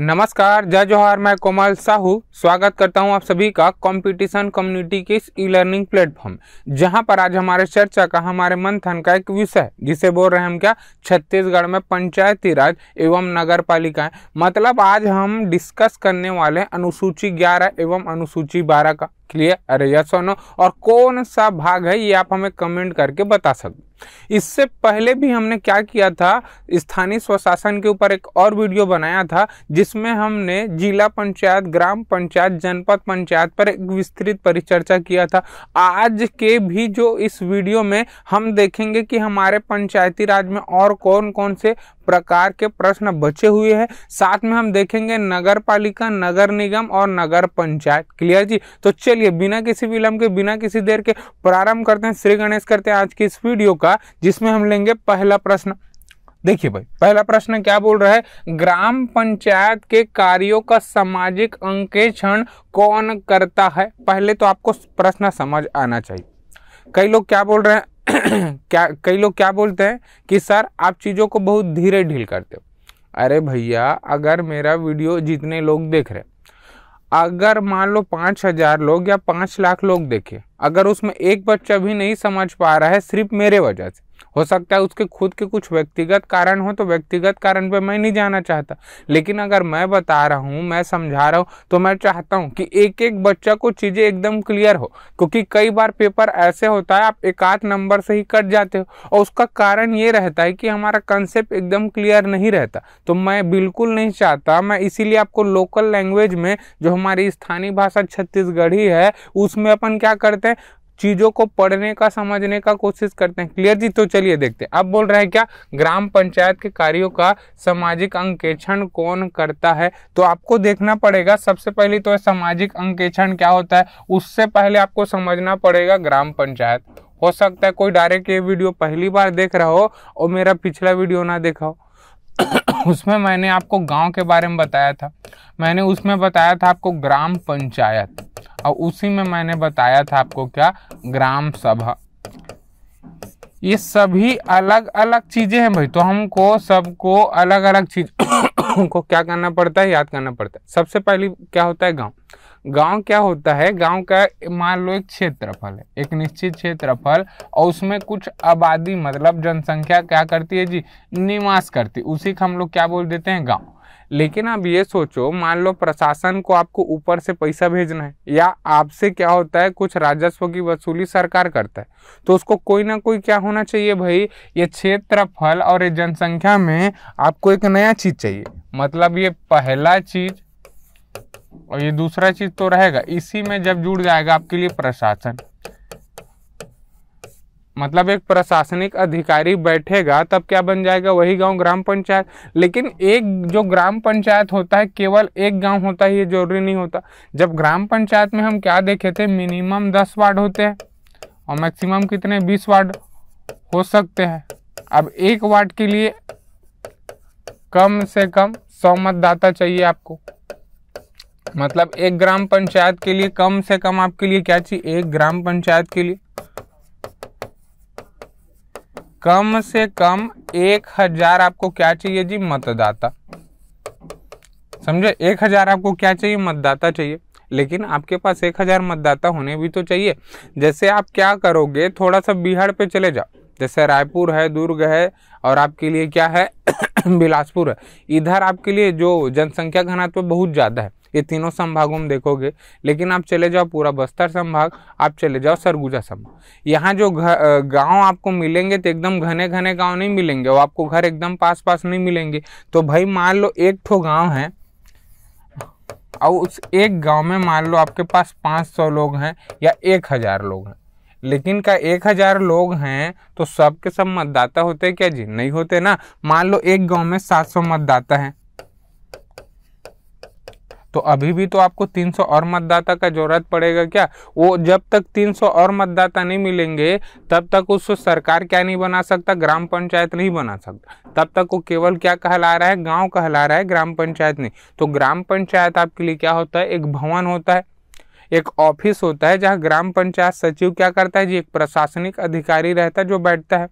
नमस्कार जय जोहार मैं कोमल साहू स्वागत करता हूं आप सभी का कंपटीशन कम्युनिटी के इस ई लर्निंग प्लेटफॉर्म जहां पर आज हमारे चर्चा का हमारे मंथन का एक विषय जिसे बोल रहे हैं हम क्या छत्तीसगढ़ में पंचायती राज एवं नगर पालिकाएं मतलब आज हम डिस्कस करने वाले अनुसूची ग्यारह एवं अनुसूची बारह का क्लियर अरे यस और नो और कौन सा भाग है ये आप हमें कमेंट करके बता सकते इससे पहले भी हमने क्या किया था स्थानीय स्वशासन के ऊपर एक और वीडियो बनाया था जिसमें हमने जिला पंचायत ग्राम पंचायत जनपद पंचायत पर एक विस्तृत परिचर्चा किया था आज के भी जो इस वीडियो में हम देखेंगे कि हमारे पंचायती राज में और कौन कौन से प्रकार के प्रश्न बचे हुए हैं साथ में हम देखेंगे नगर पालिका नगर निगम और नगर पंचायत क्लियर जी तो चलिए बिना किसी विलंब के बिना किसी देर के प्रारंभ करते हैं श्री गणेश करते हैं आज की इस वीडियो का का जिसमें हम लेंगे पहला प्रश्न देखिए भाई पहला प्रश्न क्या बोल रहा है ग्राम पंचायत के कार्यों का सामाजिक अंकेक्षण कौन करता है पहले तो आपको प्रश्न समझ आना चाहिए कई लोग क्या बोल रहे हैं क्या कई लोग क्या बोलते हैं कि सर आप चीज़ों को बहुत धीरे ढील करते हो अरे भैया अगर मेरा वीडियो जितने लोग देख रहे हैं अगर मान लो पाँच हजार लोग या पाँच लाख लोग देखे अगर उसमें एक बच्चा भी नहीं समझ पा रहा है सिर्फ मेरे वजह से हो सकता है उसके खुद के कुछ व्यक्तिगत कारण हो तो व्यक्तिगत कारण पे मैं नहीं जाना चाहता लेकिन अगर मैं बता रहा हूँ मैं समझा रहा हूँ तो मैं चाहता हूँ कि एक एक बच्चा को चीज़ें एकदम क्लियर हो क्योंकि कई बार पेपर ऐसे होता है आप एक आध नंबर से ही कट जाते हो और उसका कारण ये रहता है कि हमारा कंसेप्ट एकदम क्लियर नहीं रहता तो मैं बिल्कुल नहीं चाहता मैं इसीलिए आपको लोकल लैंग्वेज में जो हमारी स्थानीय भाषा छत्तीसगढ़ी है उसमें अपन क्या करते हैं चीज़ों को पढ़ने का समझने का कोशिश करते हैं क्लियर जी तो चलिए देखते हैं अब बोल रहे हैं क्या ग्राम पंचायत के कार्यों का सामाजिक अंकेक्षण कौन करता है तो आपको देखना पड़ेगा सबसे पहले तो सामाजिक अंकेक्षण क्या होता है उससे पहले आपको समझना पड़ेगा ग्राम पंचायत हो सकता है कोई डायरेक्ट ये वीडियो पहली बार देख रहा हो और मेरा पिछला वीडियो ना देखा हो उसमें मैंने आपको गांव के बारे में बताया था मैंने उसमें बताया था आपको ग्राम पंचायत और उसी में मैंने बताया था आपको क्या ग्राम सभा ये सभी अलग अलग चीज़ें हैं भाई तो हमको सबको अलग अलग चीज को क्या करना पड़ता है याद करना पड़ता है सबसे पहली क्या होता है गांव गांव क्या होता है गांव का मान लो एक क्षेत्रफल है एक निश्चित क्षेत्रफल और उसमें कुछ आबादी मतलब जनसंख्या क्या करती है जी निवास करती उसी का हम लोग क्या बोल देते हैं गांव लेकिन अब ये सोचो मान लो प्रशासन को आपको ऊपर से पैसा भेजना है या आपसे क्या होता है कुछ राजस्व की वसूली सरकार करता है तो उसको कोई ना कोई क्या होना चाहिए भाई ये क्षेत्रफल और ये जनसंख्या में आपको एक नया चीज़ चाहिए मतलब ये पहला चीज़ और ये दूसरा चीज तो रहेगा इसी में जब जुड़ जाएगा आपके लिए प्रशासन मतलब एक प्रशासनिक अधिकारी बैठेगा तब क्या बन जाएगा वही गांव ग्राम पंचायत लेकिन एक जो ग्राम पंचायत होता है केवल एक गांव होता है ये जरूरी नहीं होता जब ग्राम पंचायत में हम क्या देखे थे मिनिमम दस वार्ड होते हैं और मैक्सिमम कितने बीस वार्ड हो सकते हैं अब एक वार्ड के लिए कम से कम सौ मतदाता चाहिए आपको मतलब एक ग्राम पंचायत के लिए कम से कम आपके लिए क्या चाहिए एक ग्राम पंचायत के लिए कम से कम एक हजार आपको क्या चाहिए जी मतदाता समझे एक हजार आपको क्या चाहिए मतदाता चाहिए लेकिन आपके पास एक हजार मतदाता होने भी तो चाहिए जैसे आप क्या करोगे थोड़ा सा बिहार पे चले जाओ जैसे रायपुर है दुर्ग है और आपके लिए क्या है बिलासपुर है इधर आपके लिए जो जनसंख्या घनात्व बहुत ज़्यादा है ये तीनों संभागों में देखोगे लेकिन आप चले जाओ पूरा बस्तर संभाग आप चले जाओ सरगुजा संभाग यहाँ जो गांव आपको मिलेंगे तो एकदम घने घने गांव नहीं मिलेंगे और आपको घर एकदम पास पास नहीं मिलेंगे तो भाई मान लो एक ठो गाँव है और उस एक गांव में मान लो आपके पास 500 लोग हैं या हजार लोग हैं लेकिन क्या एक हजार लोग हैं तो सबके सब मतदाता होते क्या जी नहीं होते ना मान लो एक गांव में 700 मतदाता हैं तो अभी भी तो आपको 300 और मतदाता का जरूरत पड़ेगा क्या वो जब तक 300 और मतदाता नहीं मिलेंगे तब तक उसको सरकार क्या नहीं बना सकता ग्राम पंचायत नहीं बना सकता तब तक वो केवल क्या कहला रहा है गाँव कहला रहा है ग्राम पंचायत नहीं तो ग्राम पंचायत आपके लिए क्या होता है एक भवन होता है एक ऑफिस होता है जहाँ ग्राम पंचायत सचिव क्या करता है जी एक प्रशासनिक अधिकारी रहता है जो बैठता है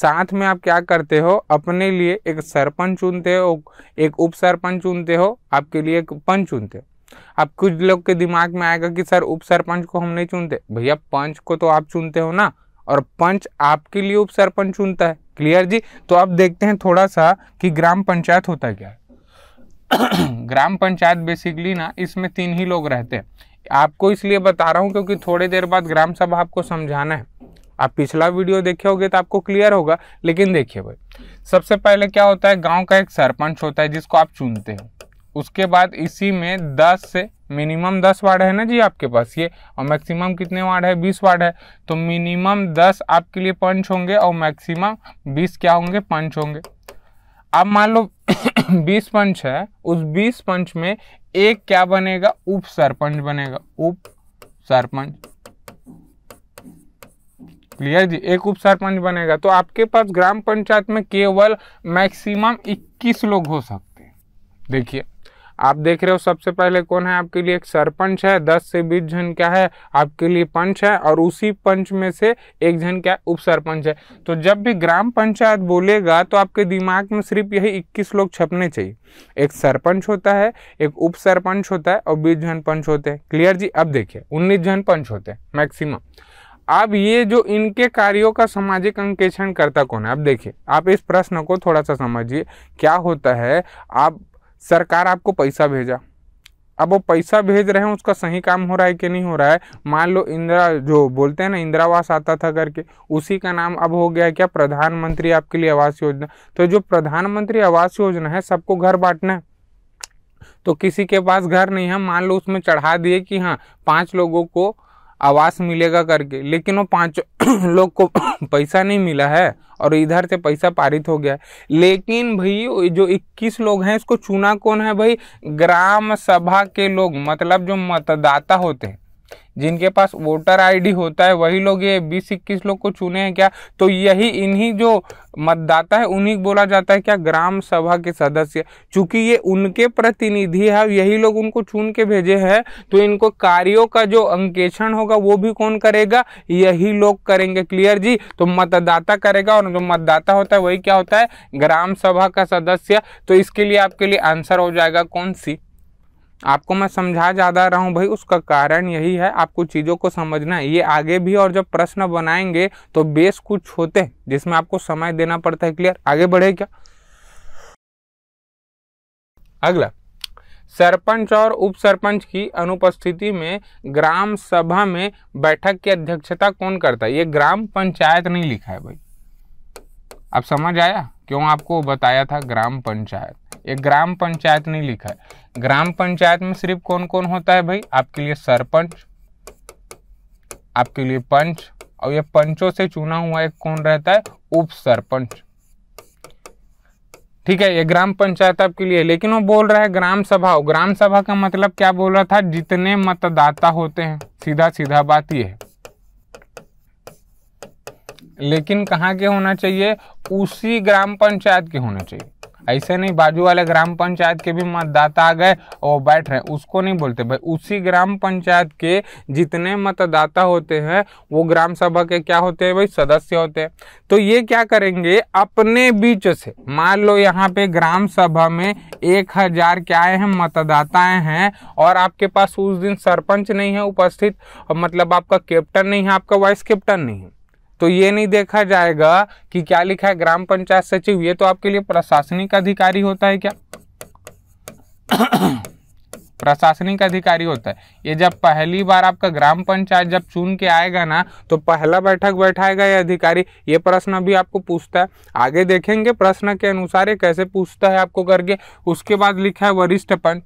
साथ में आप क्या करते हो अपने लिए एक सरपंच चुनते हो एक उप सरपंच चुनते हो आपके लिए एक पंच चुनते हो अब कुछ लोग के दिमाग में आएगा कि सर उप सरपंच को हम नहीं चुनते भैया पंच को तो आप चुनते हो ना और पंच आपके लिए उप सरपंच चुनता है क्लियर जी तो आप देखते हैं थोड़ा सा कि ग्राम पंचायत होता क्या है ग्राम पंचायत बेसिकली ना इसमें तीन ही लोग रहते हैं आपको इसलिए बता रहा हूँ क्योंकि थोड़ी देर बाद ग्राम सभा आपको समझाना है आप पिछला वीडियो देखे होगे तो आपको क्लियर होगा लेकिन देखिए भाई सबसे पहले क्या होता है गांव का एक सरपंच होता है जिसको आप चुनते हो उसके बाद इसी में 10 से मिनिमम 10 वार्ड है ना जी आपके पास ये और मैक्सिमम कितने वार्ड है 20 वार्ड है तो मिनिमम 10 आपके लिए पंच होंगे और मैक्सिमम 20 क्या होंगे पंच होंगे अब मान लो 20 पंच है उस 20 पंच में एक क्या बनेगा उप सरपंच बनेगा उप सरपंच क्लियर जी एक उप सरपंच बनेगा तो आपके पास ग्राम पंचायत में केवल मैक्सिमम 21 लोग हो सकते हैं देखिए आप देख रहे हो सबसे पहले कौन है आपके लिए एक सरपंच है दस से बीस जन क्या है आपके लिए पंच है और उसी पंच में से एक जन क्या है उप सरपंच है तो जब भी ग्राम पंचायत बोलेगा तो आपके दिमाग में सिर्फ यही इक्कीस लोग छपने चाहिए एक सरपंच होता है एक उप सरपंच होता है और बीस जन पंच होते हैं क्लियर जी अब देखिए उन्नीस जन पंच होते हैं मैक्सिमम अब ये जो इनके कार्यों का सामाजिक अंकेक्षण करता कौन है अब देखिए आप इस प्रश्न को थोड़ा सा समझिए क्या होता है आप सरकार आपको पैसा भेजा अब वो पैसा भेज रहे हैं उसका सही काम हो रहा है कि नहीं हो रहा है मान लो इंदिरा जो बोलते हैं ना इंदिरावास आता था करके उसी का नाम अब हो गया है क्या प्रधानमंत्री आपके लिए आवास योजना तो जो प्रधानमंत्री आवास योजना है सबको घर बांटना है तो किसी के पास घर नहीं है मान लो उसमें चढ़ा दिए कि हाँ पाँच लोगों को आवास मिलेगा करके लेकिन वो पाँच लोग को पैसा नहीं मिला है और इधर से पैसा पारित हो गया लेकिन भाई जो 21 लोग हैं इसको चुना कौन है भाई ग्राम सभा के लोग मतलब जो मतदाता होते हैं जिनके पास वोटर आईडी होता है वही लोग ये बीस इक्कीस लोग को चुने हैं क्या तो यही इन्हीं जो मतदाता है उन्हीं बोला जाता है क्या ग्राम सभा के सदस्य चूंकि ये उनके प्रतिनिधि है यही लोग उनको चुन के भेजे हैं तो इनको कार्यों का जो अंकेक्षण होगा वो भी कौन करेगा यही लोग करेंगे क्लियर जी तो मतदाता करेगा और जो मतदाता होता है वही क्या होता है ग्राम सभा का सदस्य तो इसके लिए आपके लिए आंसर हो जाएगा कौन सी आपको मैं समझा ज़्यादा रहा हूँ भाई उसका कारण यही है आपको चीज़ों को समझना है ये आगे भी और जब प्रश्न बनाएंगे तो बेस कुछ होते हैं जिसमें आपको समय देना पड़ता है क्लियर आगे बढ़े क्या अगला सरपंच और उप सरपंच की अनुपस्थिति में ग्राम सभा में बैठक की अध्यक्षता कौन करता है ये ग्राम पंचायत नहीं लिखा है भाई अब समझ आया क्यों आपको बताया था ग्राम पंचायत ये ग्राम पंचायत नहीं लिखा है ग्राम पंचायत में सिर्फ कौन कौन होता है भाई आपके लिए सरपंच आपके लिए पंच और ये पंचों से चुना हुआ एक कौन रहता है उप सरपंच ठीक है ये ग्राम पंचायत आपके लिए लेकिन वो बोल रहा है ग्राम सभा ग्राम सभा का मतलब क्या बोल रहा था जितने मतदाता होते हैं सीधा सीधा बात ये है लेकिन कहाँ के होना चाहिए उसी ग्राम पंचायत के होना चाहिए ऐसे नहीं बाजू वाले ग्राम पंचायत के भी मतदाता आ गए और बैठ रहे हैं उसको नहीं बोलते भाई उसी ग्राम पंचायत के जितने मतदाता होते हैं वो ग्राम सभा के क्या होते हैं भाई सदस्य होते हैं तो ये क्या करेंगे अपने बीच से मान लो यहाँ पे ग्राम सभा में एक हजार क्या है मतदाताएं हैं और आपके पास उस दिन सरपंच नहीं है उपस्थित मतलब आपका कैप्टन नहीं है आपका वाइस कैप्टन नहीं है तो ये नहीं देखा जाएगा कि क्या लिखा है ग्राम पंचायत सचिव ये तो आपके लिए प्रशासनिक अधिकारी होता है क्या प्रशासनिक अधिकारी होता है ये जब पहली बार आपका ग्राम पंचायत जब चुन के आएगा ना तो पहला बैठक बैठाएगा ये अधिकारी ये प्रश्न भी आपको पूछता है आगे देखेंगे प्रश्न के अनुसार ये कैसे पूछता है आपको करके उसके बाद लिखा है वरिष्ठ पंच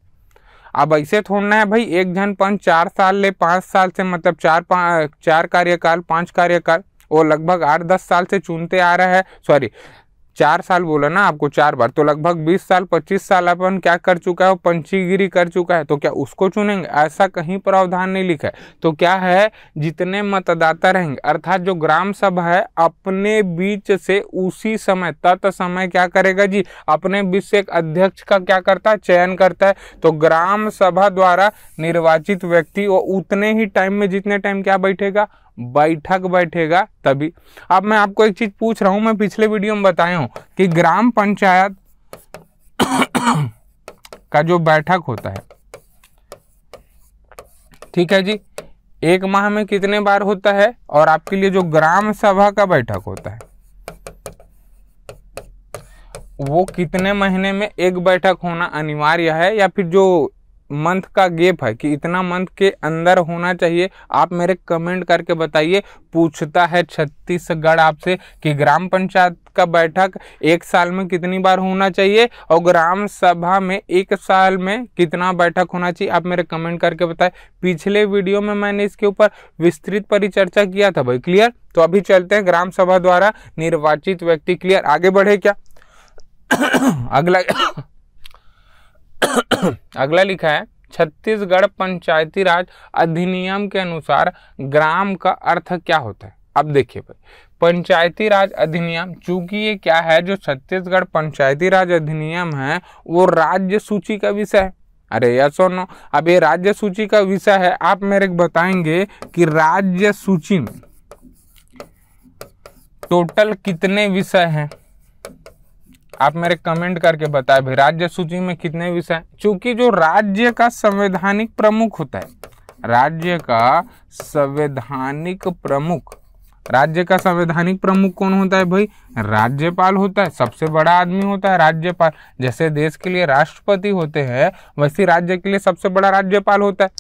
अब ऐसे थोड़ना है भाई एक जन पंच चार साल ले पाँच साल से मतलब चार चार कार्यकाल पाँच कार्यकाल वो लगभग आठ दस साल से चुनते आ रहा है सॉरी चार साल बोला ना आपको चार बार तो लगभग बीस साल पच्चीस साल अपन क्या कर चुका है पंचीगिरी कर चुका है तो क्या उसको चुनेंगे ऐसा कहीं प्रावधान नहीं लिखा है तो क्या है जितने मतदाता रहेंगे अर्थात जो ग्राम सभा है अपने बीच से उसी समय तत् समय क्या करेगा जी अपने बीच से एक अध्यक्ष का क्या करता है चयन करता है तो ग्राम सभा द्वारा निर्वाचित व्यक्ति वो उतने ही टाइम में जितने टाइम क्या बैठेगा बैठक बैठेगा तभी अब मैं आपको एक चीज पूछ रहा हूं मैं पिछले वीडियो में बताया हूं कि ग्राम पंचायत का जो बैठक होता है ठीक है जी एक माह में कितने बार होता है और आपके लिए जो ग्राम सभा का बैठक होता है वो कितने महीने में एक बैठक होना अनिवार्य है या फिर जो मंथ का गेप है कि इतना मंथ के अंदर होना चाहिए आप मेरे कमेंट करके बताइए पूछता है छत्तीसगढ़ आपसे कि ग्राम पंचायत का बैठक एक साल में कितनी बार होना चाहिए और ग्राम सभा में एक साल में कितना बैठक होना चाहिए आप मेरे कमेंट करके बताएं पिछले वीडियो में मैंने इसके ऊपर विस्तृत परिचर्चा किया था भाई क्लियर तो अभी चलते हैं ग्राम सभा द्वारा निर्वाचित व्यक्ति क्लियर आगे बढ़े क्या अगला अगला लिखा है छत्तीसगढ़ पंचायती राज अधिनियम के अनुसार ग्राम का अर्थ क्या होता है अब देखिए भाई पंचायती राज अधिनियम चूंकि ये क्या है जो छत्तीसगढ़ पंचायती राज अधिनियम है वो राज्य सूची का विषय है अरे या सुनो अब ये राज्य सूची का विषय है आप मेरे को बताएंगे कि राज्य सूची में टोटल कितने विषय हैं आप मेरे कमेंट करके बताएं भाई राज्य सूची में कितने विषय चूंकि जो राज्य का संवैधानिक प्रमुख होता है राज्य का संवैधानिक प्रमुख राज्य का संवैधानिक प्रमुख कौन होता है भाई राज्यपाल होता है सबसे बड़ा आदमी होता है राज्यपाल जैसे देश के लिए राष्ट्रपति होते हैं वैसे राज्य के लिए सबसे बड़ा राज्यपाल होता है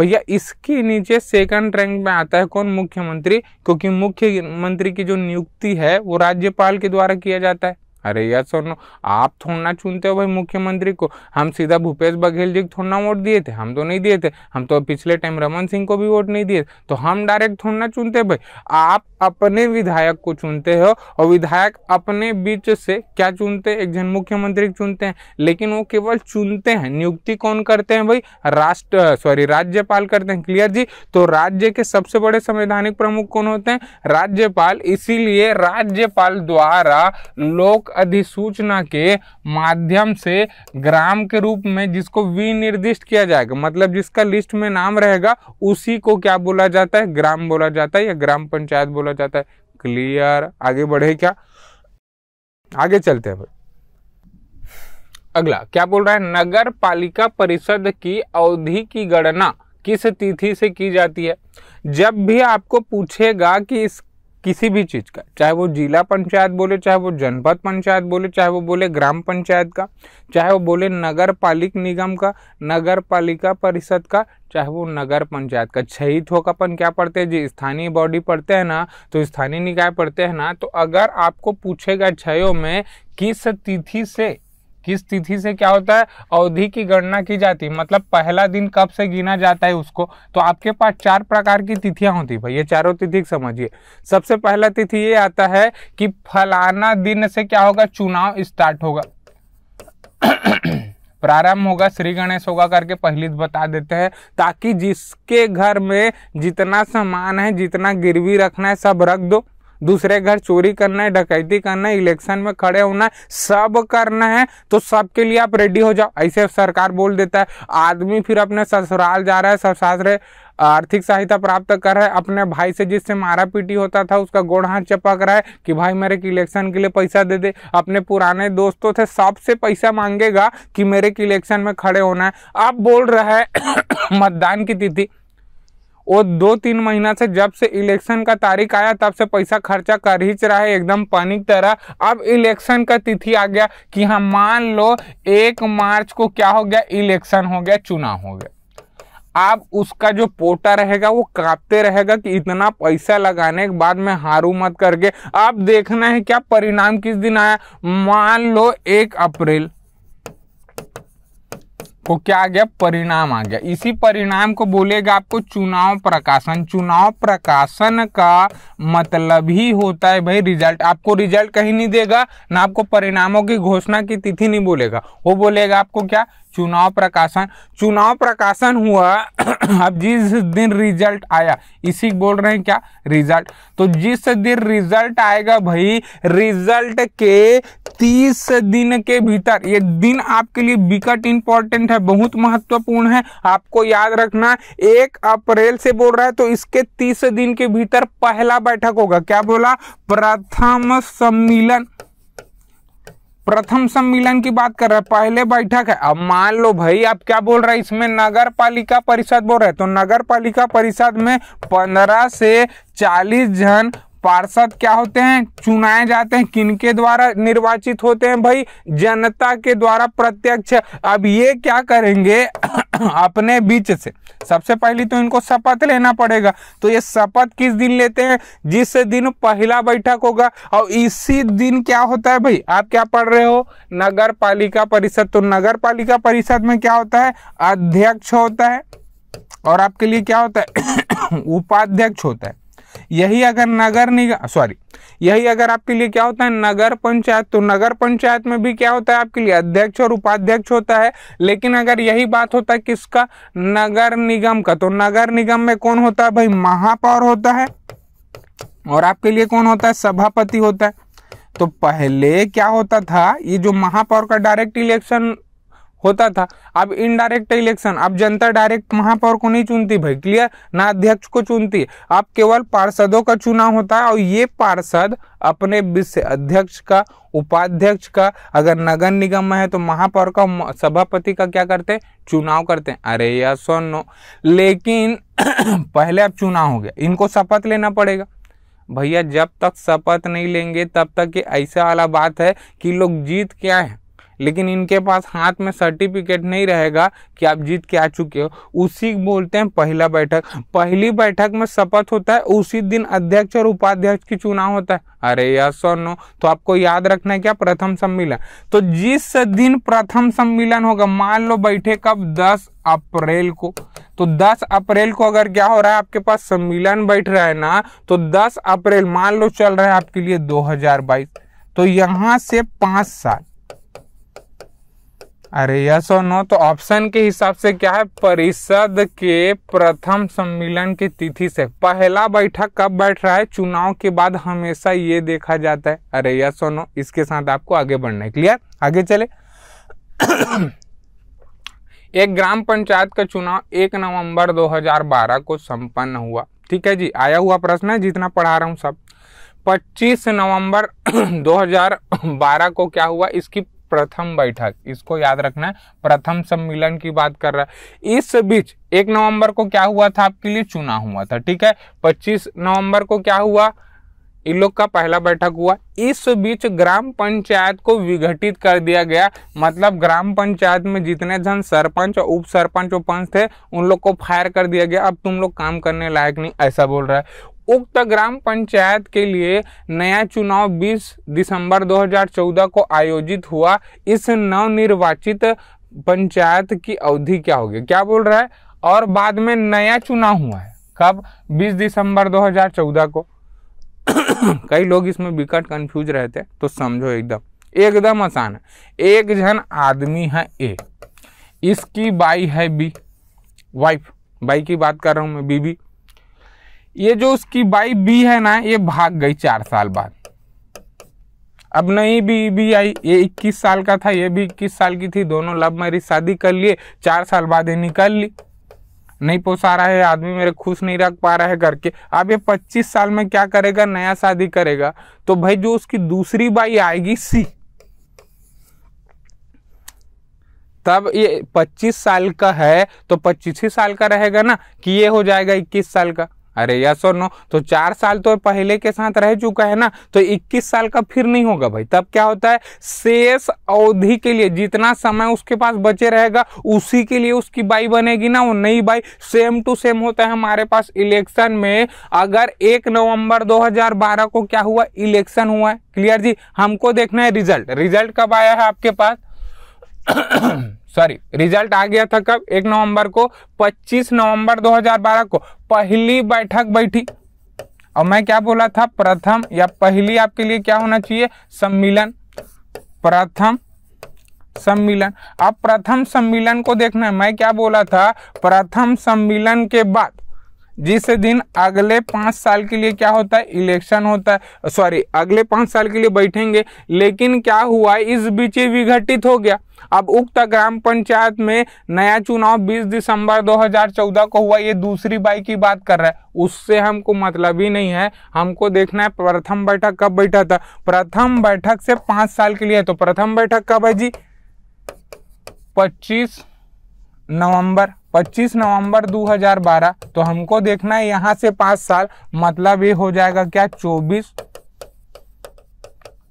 भैया इसके नीचे सेकंड रैंक में आता है कौन मुख्यमंत्री क्योंकि मुख्यमंत्री की जो नियुक्ति है वो राज्यपाल के द्वारा किया जाता है अरे यार सुनो आप थोड़ा ना चुनते हो भाई मुख्यमंत्री को हम सीधा भूपेश बघेल जी को थोड़ा वोट दिए थे हम तो नहीं दिए थे हम तो पिछले टाइम रमन सिंह को भी वोट नहीं दिए तो हम डायरेक्ट थोड़ा ना चुनते भाई आप अपने विधायक को चुनते हो और विधायक अपने बीच से क्या चुनते एक जन मुख्यमंत्री चुनते हैं लेकिन वो केवल चुनते हैं नियुक्ति कौन करते हैं भाई राष्ट्र सॉरी राज्यपाल करते हैं क्लियर जी तो राज्य के सबसे बड़े संवैधानिक प्रमुख कौन होते हैं राज्यपाल इसीलिए राज्यपाल द्वारा लोक अधिसूचना के माध्यम से ग्राम के रूप में जिसको विनिर्दिष्ट किया जाएगा मतलब जिसका लिस्ट में नाम रहेगा उसी को क्या बोला जाता है ग्राम बोला जाता है या ग्राम पंचायत बोला जाता है क्लियर आगे बढ़े क्या आगे चलते हैं भाई अगला क्या बोल रहा है नगर पालिका परिषद की अवधि की गणना किस तिथि से की जाती है जब भी आपको पूछेगा कि इस किसी भी चीज़ का चाहे वो जिला पंचायत बोले चाहे वो जनपद पंचायत बोले चाहे वो बोले ग्राम पंचायत का चाहे वो बोले नगर पालिक निगम का नगर पालिका परिषद का चाहे वो नगर पंचायत का छही थोक अपन क्या पढ़ते हैं जी स्थानीय बॉडी पढ़ते हैं ना तो स्थानीय निकाय पढ़ते हैं ना तो अगर आपको पूछेगा छयों में किस तिथि से किस तिथि से क्या होता है अवधि की गणना की जाती है मतलब पहला दिन कब से गिना जाता है उसको तो आपके पास चार प्रकार की तिथियां होती है भाई ये चारों तिथि समझिए सबसे पहला तिथि ये आता है कि फलाना दिन से क्या होगा चुनाव स्टार्ट होगा प्रारंभ होगा श्री गणेश होगा करके पहले बता देते हैं ताकि जिसके घर में जितना सामान है जितना गिरवी रखना है सब रख दो दूसरे घर चोरी करना है डकैती करना है इलेक्शन में खड़े होना है सब करना है तो सबके लिए आप रेडी हो जाओ ऐसे सरकार बोल देता है आदमी फिर अपने ससुराल जा रहा है ससासरे आर्थिक सहायता प्राप्त कर रहा है अपने भाई से जिससे मारा पीटी होता था उसका गोड़ हाथ चपक रहा है कि भाई मेरे इलेक्शन के लिए पैसा दे दे अपने पुराने दोस्तों थे सबसे पैसा मांगेगा कि मेरे इलेक्शन में खड़े होना है अब बोल रहा है मतदान की तिथि वो दो तीन महीना से जब से इलेक्शन का तारीख आया तब से पैसा खर्चा कर ही रहा है एकदम पानी की तरह अब इलेक्शन का तिथि आ गया कि हाँ मान लो एक मार्च को क्या हो गया इलेक्शन हो गया चुनाव हो गया आप उसका जो पोटा रहेगा वो कांपते रहेगा कि इतना पैसा लगाने के बाद में हारू मत करके आप देखना है क्या परिणाम किस दिन आया मान लो एक अप्रैल वो क्या आ गया परिणाम आ गया इसी परिणाम को बोलेगा आपको चुनाव प्रकाशन चुनाव प्रकाशन का मतलब ही होता है भाई रिजल्ट आपको रिजल्ट कहीं नहीं देगा ना आपको परिणामों की घोषणा की तिथि नहीं बोलेगा वो बोलेगा आपको क्या चुनाव प्रकाशन चुनाव प्रकाशन हुआ अब जिस दिन रिजल्ट आया इसी बोल रहे हैं क्या रिजल्ट तो जिस दिन रिजल्ट आएगा भाई रिजल्ट के तीस दिन के भीतर ये दिन आपके लिए विकट इंपॉर्टेंट है बहुत महत्वपूर्ण है आपको याद रखना एक अप्रैल से बोल रहा है तो इसके तीस दिन के भीतर पहला बैठक होगा क्या बोला प्रथम सम्मेलन प्रथम सम्मेलन की बात कर रहे हैं पहले बैठक है अब मान लो भाई आप क्या बोल रहे हैं इसमें नगर पालिका परिषद बोल रहे हैं तो नगर पालिका परिषद में पंद्रह से चालीस जन पार्षद क्या होते हैं चुनाए जाते हैं किनके द्वारा निर्वाचित होते हैं भाई जनता के द्वारा प्रत्यक्ष अब ये क्या करेंगे अपने बीच से सबसे पहले तो इनको शपथ लेना पड़ेगा तो ये शपथ किस दिन लेते हैं जिस दिन पहला बैठक होगा और इसी दिन क्या होता है भाई आप क्या पढ़ रहे हो नगर पालिका परिषद तो नगर पालिका परिषद में क्या होता है अध्यक्ष होता है और आपके लिए क्या होता है उपाध्यक्ष होता है यही अगर नगर निगम सॉरी यही अगर आपके लिए क्या होता है नगर पंचायत तो नगर पंचायत में भी क्या होता है आपके लिए अध्यक्ष और उपाध्यक्ष होता है लेकिन अगर यही बात होता है किसका नगर निगम का तो नगर निगम में कौन होता है भाई महापौर होता है और आपके लिए कौन होता है सभापति होता है तो पहले क्या होता था ये जो महापौर का डायरेक्ट इलेक्शन होता था अब इनडायरेक्ट इलेक्शन अब जनता डायरेक्ट महापौर को नहीं चुनती भाई क्लियर ना अध्यक्ष को चुनती अब केवल पार्षदों का चुनाव होता है और ये पार्षद अपने विश्व अध्यक्ष का उपाध्यक्ष का अगर नगर निगम में है तो महापौर का सभापति का क्या करते हैं चुनाव करते हैं अरे या नो लेकिन पहले अब चुनाव हो गया इनको शपथ लेना पड़ेगा भैया जब तक शपथ नहीं लेंगे तब तक ये ऐसा वाला बात है कि लोग जीत क्या है लेकिन इनके पास हाथ में सर्टिफिकेट नहीं रहेगा कि आप जीत के आ चुके हो उसी बोलते हैं पहला बैठक पहली बैठक में शपथ होता है उसी दिन अध्यक्ष और उपाध्यक्ष की चुनाव होता है अरे यस और नो तो आपको याद रखना है क्या प्रथम सम्मेलन तो जिस दिन प्रथम सम्मेलन होगा मान लो बैठे कब 10 अप्रैल को तो 10 अप्रैल को अगर क्या हो रहा है आपके पास सम्मेलन बैठ रहा है ना तो 10 अप्रैल मान लो चल रहा है आपके लिए 2022 तो यहां से पांच साल अरे यस और नो तो ऑप्शन के हिसाब से क्या है परिषद के प्रथम सम्मेलन की तिथि से पहला बैठक कब बैठ रहा है चुनाव के बाद हमेशा ये देखा जाता है अरे यस और नो इसके साथ आपको आगे बढ़ना है क्लियर आगे चले एक ग्राम पंचायत का चुनाव एक नवंबर 2012 को संपन्न हुआ ठीक है जी आया हुआ प्रश्न है जितना पढ़ा रहा हूँ सब 25 नवंबर 2012 को क्या हुआ इसकी प्रथम बैठक इसको याद रखना है प्रथम सम्मेलन की बात कर रहा है इस बीच एक नवंबर को क्या हुआ था आपके लिए चुना हुआ था ठीक है 25 नवंबर को क्या हुआ इन लोग का पहला बैठक हुआ इस बीच ग्राम पंचायत को विघटित कर दिया गया मतलब ग्राम पंचायत में जितने जन सरपंच और उप सरपंच और पंच थे उन लोग को फायर कर दिया गया अब तुम लोग काम करने लायक नहीं ऐसा बोल रहा है उक्त ग्राम पंचायत के लिए नया चुनाव 20 दिसंबर 2014 को आयोजित हुआ इस नवनिर्वाचित पंचायत की अवधि क्या होगी क्या बोल रहा है और बाद में नया चुनाव हुआ है कब 20 दिसंबर 2014 को कई लोग इसमें विकट कंफ्यूज रहते हैं तो समझो एकदम एकदम आसान है एक जन आदमी है ए इसकी बाई है बी वाइफ बाई की बात कर रहा हूं मैं बीबी ये जो उसकी बाई बी है ना ये भाग गई चार साल बाद अब नई बी बी आई ये 21 साल का था ये भी 21 साल की थी दोनों लव मेरी शादी कर लिए चार साल बाद ये निकल ली नहीं पोसा रहा है आदमी मेरे खुश नहीं रख पा रहा है करके अब ये 25 साल में क्या करेगा नया शादी करेगा तो भाई जो उसकी दूसरी बाई आएगी सी तब ये 25 साल का है तो 25 ही साल का रहेगा ना कि ये हो जाएगा 21 साल का अरे यस और नो तो चार साल तो पहले के साथ रह चुका है ना तो 21 साल का फिर नहीं होगा भाई तब क्या होता है शेष अवधि के लिए जितना समय उसके पास बचे रहेगा उसी के लिए उसकी बाई बनेगी ना वो नई बाई सेम टू सेम होता है हमारे पास इलेक्शन में अगर एक नवंबर 2012 को क्या हुआ इलेक्शन हुआ है क्लियर जी हमको देखना है रिजल्ट रिजल्ट कब आया है आपके पास सॉरी रिजल्ट आ गया था कब एक नवंबर को 25 नवंबर 2012 को पहली बैठक बैठी और मैं क्या बोला था प्रथम या पहली आपके लिए क्या होना चाहिए सम्मिलन प्रथम सम्मिलन अब प्रथम सम्मिलन को देखना है मैं क्या बोला था प्रथम सम्मिलन के बाद जिस दिन अगले पांच साल के लिए क्या होता है इलेक्शन होता है सॉरी अगले पांच साल के लिए बैठेंगे लेकिन क्या हुआ इस बीच विघटित हो गया अब उक्त ग्राम पंचायत में नया चुनाव 20 दिसंबर 2014 को हुआ ये दूसरी बाई की बात कर रहा है उससे हमको मतलब ही नहीं है हमको देखना है प्रथम बैठक कब बैठा था प्रथम बैठक से पांच साल के लिए तो प्रथम बैठक कब है जी पच्चीस नवंबर 25 नवंबर 2012 तो हमको देखना है यहां से पांच साल मतलब ये हो जाएगा क्या 24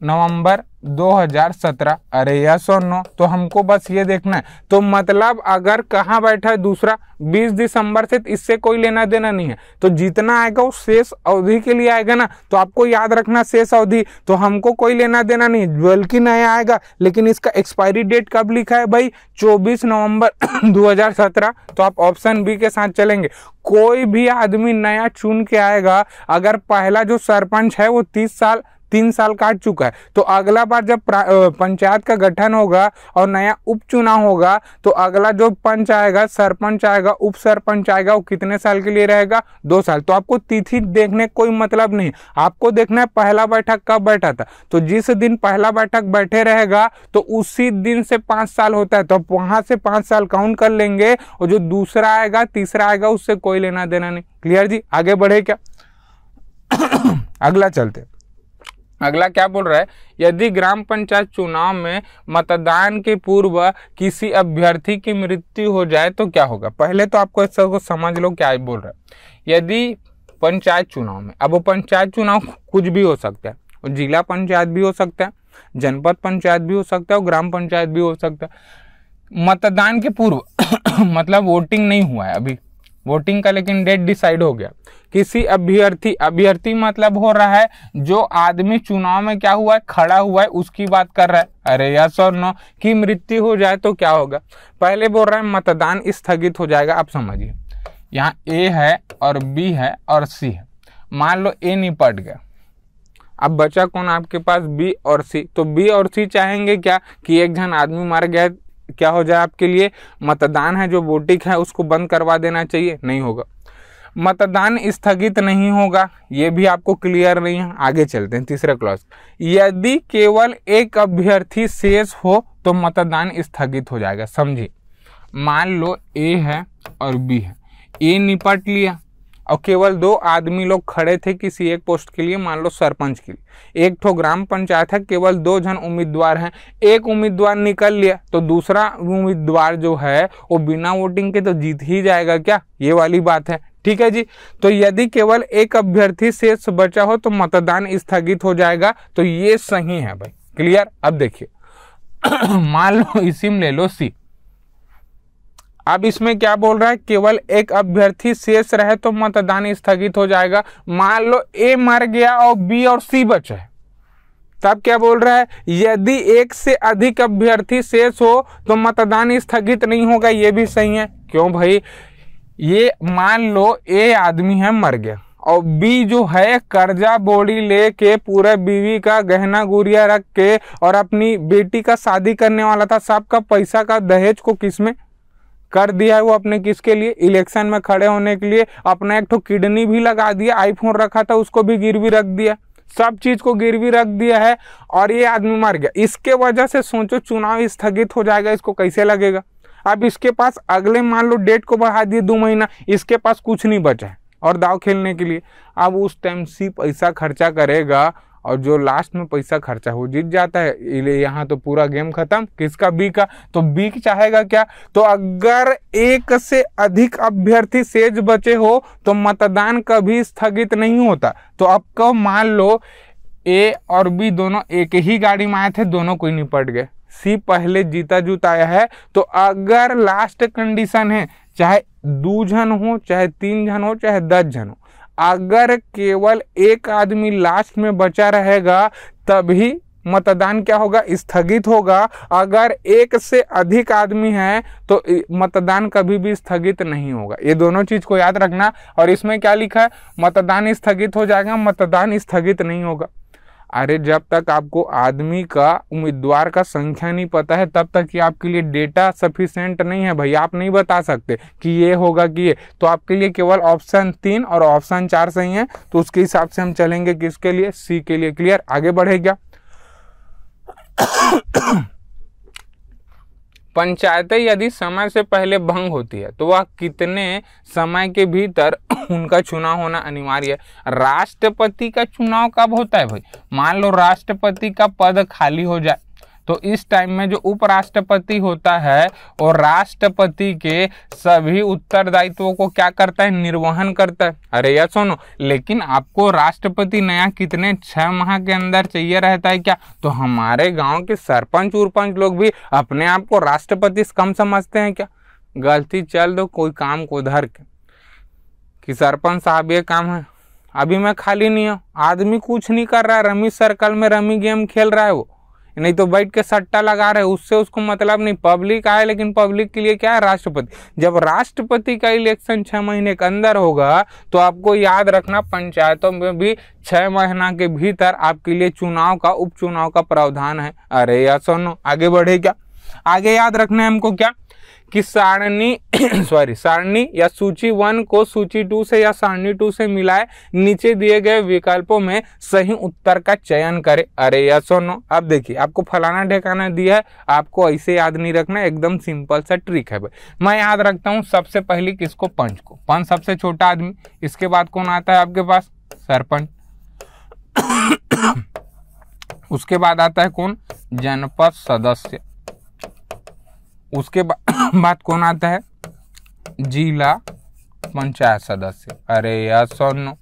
नवंबर 2017 अरे यस और नो तो हमको बस ये देखना है तो मतलब अगर कहाँ बैठा है दूसरा 20 दिसंबर से इससे कोई लेना देना नहीं है तो जितना आएगा वो शेष अवधि के लिए आएगा ना तो आपको याद रखना शेष अवधि तो हमको कोई लेना देना नहीं बल्कि नया आएगा लेकिन इसका एक्सपायरी डेट कब लिखा है भाई 24 नवंबर 2017 तो आप ऑप्शन बी के साथ चलेंगे कोई भी आदमी नया चुन के आएगा अगर पहला जो सरपंच है वो तीस साल तीन साल काट चुका है तो अगला बार जब पंचायत का गठन होगा और नया उपचुनाव होगा तो अगला जो पंच आएगा सरपंच आएगा उप सरपंच आएगा वो कितने साल के लिए रहेगा दो साल तो आपको तिथि देखने कोई मतलब नहीं आपको देखना है पहला बैठक कब बैठा था तो जिस दिन पहला बैठक बैठे रहेगा तो उसी दिन से पांच साल होता है तो वहां से पांच साल काउंट कर लेंगे और जो दूसरा आएगा तीसरा आएगा उससे कोई लेना देना नहीं क्लियर जी आगे बढ़े क्या अगला चलते हैं। अगला क्या बोल रहा है यदि ग्राम पंचायत चुनाव में मतदान के पूर्व किसी अभ्यर्थी की मृत्यु हो जाए तो क्या होगा पहले तो आपको इस को समझ लो क्या बोल रहा है यदि पंचायत चुनाव में अब वो पंचायत चुनाव कुछ भी हो सकता है और जिला पंचायत भी हो सकता है जनपद पंचायत भी हो सकता है और ग्राम पंचायत भी हो सकता है मतदान के पूर्व मतलब वोटिंग नहीं हुआ है अभी वोटिंग का लेकिन डेट डिसाइड हो गया किसी अभ्यर्थी अभ्यर्थी मतलब हो रहा है जो आदमी चुनाव में क्या हुआ है खड़ा हुआ है उसकी बात कर रहा है अरे यस और नो की मृत्यु हो जाए तो क्या होगा पहले बोल रहा है मतदान स्थगित हो जाएगा आप समझिए यहाँ ए है और बी है और सी है मान लो ए निपट गया अब बचा कौन आपके पास बी और सी तो बी और सी चाहेंगे क्या कि एक जन आदमी मर गया क्या हो जाए आपके लिए मतदान है जो वोटिंग है उसको बंद करवा देना चाहिए नहीं होगा मतदान स्थगित नहीं होगा ये भी आपको क्लियर नहीं है आगे चलते हैं तीसरा क्लॉज यदि केवल एक अभ्यर्थी शेष हो तो मतदान स्थगित हो जाएगा समझिए मान लो ए है और बी है ए निपट लिया और केवल दो आदमी लोग खड़े थे किसी एक पोस्ट के लिए मान लो सरपंच के लिए एक ठो ग्राम पंचायत है केवल दो जन उम्मीदवार हैं एक उम्मीदवार निकल लिया तो दूसरा उम्मीदवार जो है वो बिना वोटिंग के तो जीत ही जाएगा क्या ये वाली बात है ठीक है जी तो यदि केवल एक अभ्यर्थी शेष बचा हो तो मतदान स्थगित हो जाएगा तो ये सही है भाई क्लियर अब देखिए मान लो इसी में ले लो सी अब इसमें क्या बोल रहा है केवल एक अभ्यर्थी शेष रहे तो मतदान स्थगित हो जाएगा मान लो ए मर गया और बी और सी बचे तब क्या बोल रहा है यदि एक से अधिक अभ्यर्थी शेष हो तो मतदान स्थगित नहीं होगा ये भी सही है क्यों भाई ये मान लो ए आदमी है मर गया और बी जो है कर्जा बोड़ी ले के पूरे बीवी का गहना गुरिया रख के और अपनी बेटी का शादी करने वाला था सबका पैसा का दहेज को किसमें कर दिया है वो अपने किसके लिए इलेक्शन में खड़े होने के लिए अपना एक ठो किडनी भी लगा दिया आईफोन रखा था उसको भी गिरवी रख दिया सब चीज को गिरवी रख दिया है और ये आदमी मर गया इसके वजह से सोचो चुनाव स्थगित हो जाएगा इसको कैसे लगेगा अब इसके पास अगले मान लो डेट को बढ़ा दिए दो महीना इसके पास कुछ नहीं बचा है और दाव खेलने के लिए अब उस टाइम सी पैसा खर्चा करेगा और जो लास्ट में पैसा खर्चा हो जीत जाता है यहाँ तो पूरा गेम खत्म किसका बी का तो बी चाहेगा क्या तो अगर एक से अधिक अभ्यर्थी सेज बचे हो तो मतदान कभी स्थगित नहीं होता तो अब कब मान लो ए और बी दोनों एक ही गाड़ी में आए थे दोनों कोई निपट गए सी पहले जीता जुताया है तो अगर लास्ट कंडीशन है चाहे दो जन हो चाहे तीन जन हो चाहे दस जन हो अगर केवल एक आदमी लास्ट में बचा रहेगा तभी मतदान क्या होगा स्थगित होगा अगर एक से अधिक आदमी है तो मतदान कभी भी स्थगित नहीं होगा ये दोनों चीज़ को याद रखना और इसमें क्या लिखा है मतदान स्थगित हो जाएगा मतदान स्थगित नहीं होगा अरे जब तक आपको आदमी का उम्मीदवार का संख्या नहीं पता है तब तक ये आपके लिए डेटा सफिशेंट नहीं है भाई आप नहीं बता सकते कि ये होगा कि ये तो आपके लिए केवल ऑप्शन तीन और ऑप्शन चार सही है तो उसके हिसाब से हम चलेंगे किसके लिए सी के लिए क्लियर आगे बढ़ेगा पंचायतें यदि समय से पहले भंग होती है तो वह कितने समय के भीतर उनका चुनाव होना अनिवार्य है राष्ट्रपति का चुनाव कब होता है भाई मान लो राष्ट्रपति का पद खाली हो जाए तो इस टाइम में जो उपराष्ट्रपति होता है और राष्ट्रपति के सभी उत्तरदायित्वों को क्या करता है निर्वहन करता है अरे यह सुनो लेकिन आपको राष्ट्रपति नया कितने छः माह के अंदर चाहिए रहता है क्या तो हमारे गाँव के सरपंच उरपंच लोग भी अपने आप को राष्ट्रपति से कम समझते हैं क्या गलती चल दो कोई काम को धर के कि सरपंच साहब ये काम है अभी मैं खाली नहीं हूँ आदमी कुछ नहीं कर रहा है रमी सर्कल में रमी गेम खेल रहा है वो नहीं तो बैठ के सट्टा लगा रहे उससे उसको मतलब नहीं पब्लिक आए लेकिन पब्लिक के लिए क्या है राष्ट्रपति जब राष्ट्रपति का इलेक्शन छः महीने के अंदर होगा तो आपको याद रखना पंचायतों में भी छः महीना के भीतर आपके लिए चुनाव का उपचुनाव का प्रावधान है अरे या सोनो आगे बढ़े क्या आगे याद रखना है हमको क्या कि सारणी सॉरी सारणी या सूची वन को सूची टू से या सारणी टू से मिलाए नीचे दिए गए विकल्पों में सही उत्तर का चयन करें अरे या सोनो अब देखिए आपको फलाना ठिकाना दिया है आपको ऐसे याद नहीं रखना एकदम सिंपल सा ट्रिक है भाई मैं याद रखता हूँ सबसे पहले किसको पंच को पंच सबसे छोटा आदमी इसके बाद कौन आता है आपके पास सरपंच उसके बाद आता है कौन जनपद सदस्य उसके बाद कौन आता है जिला पंचायत सदस्य अरे यार सोनो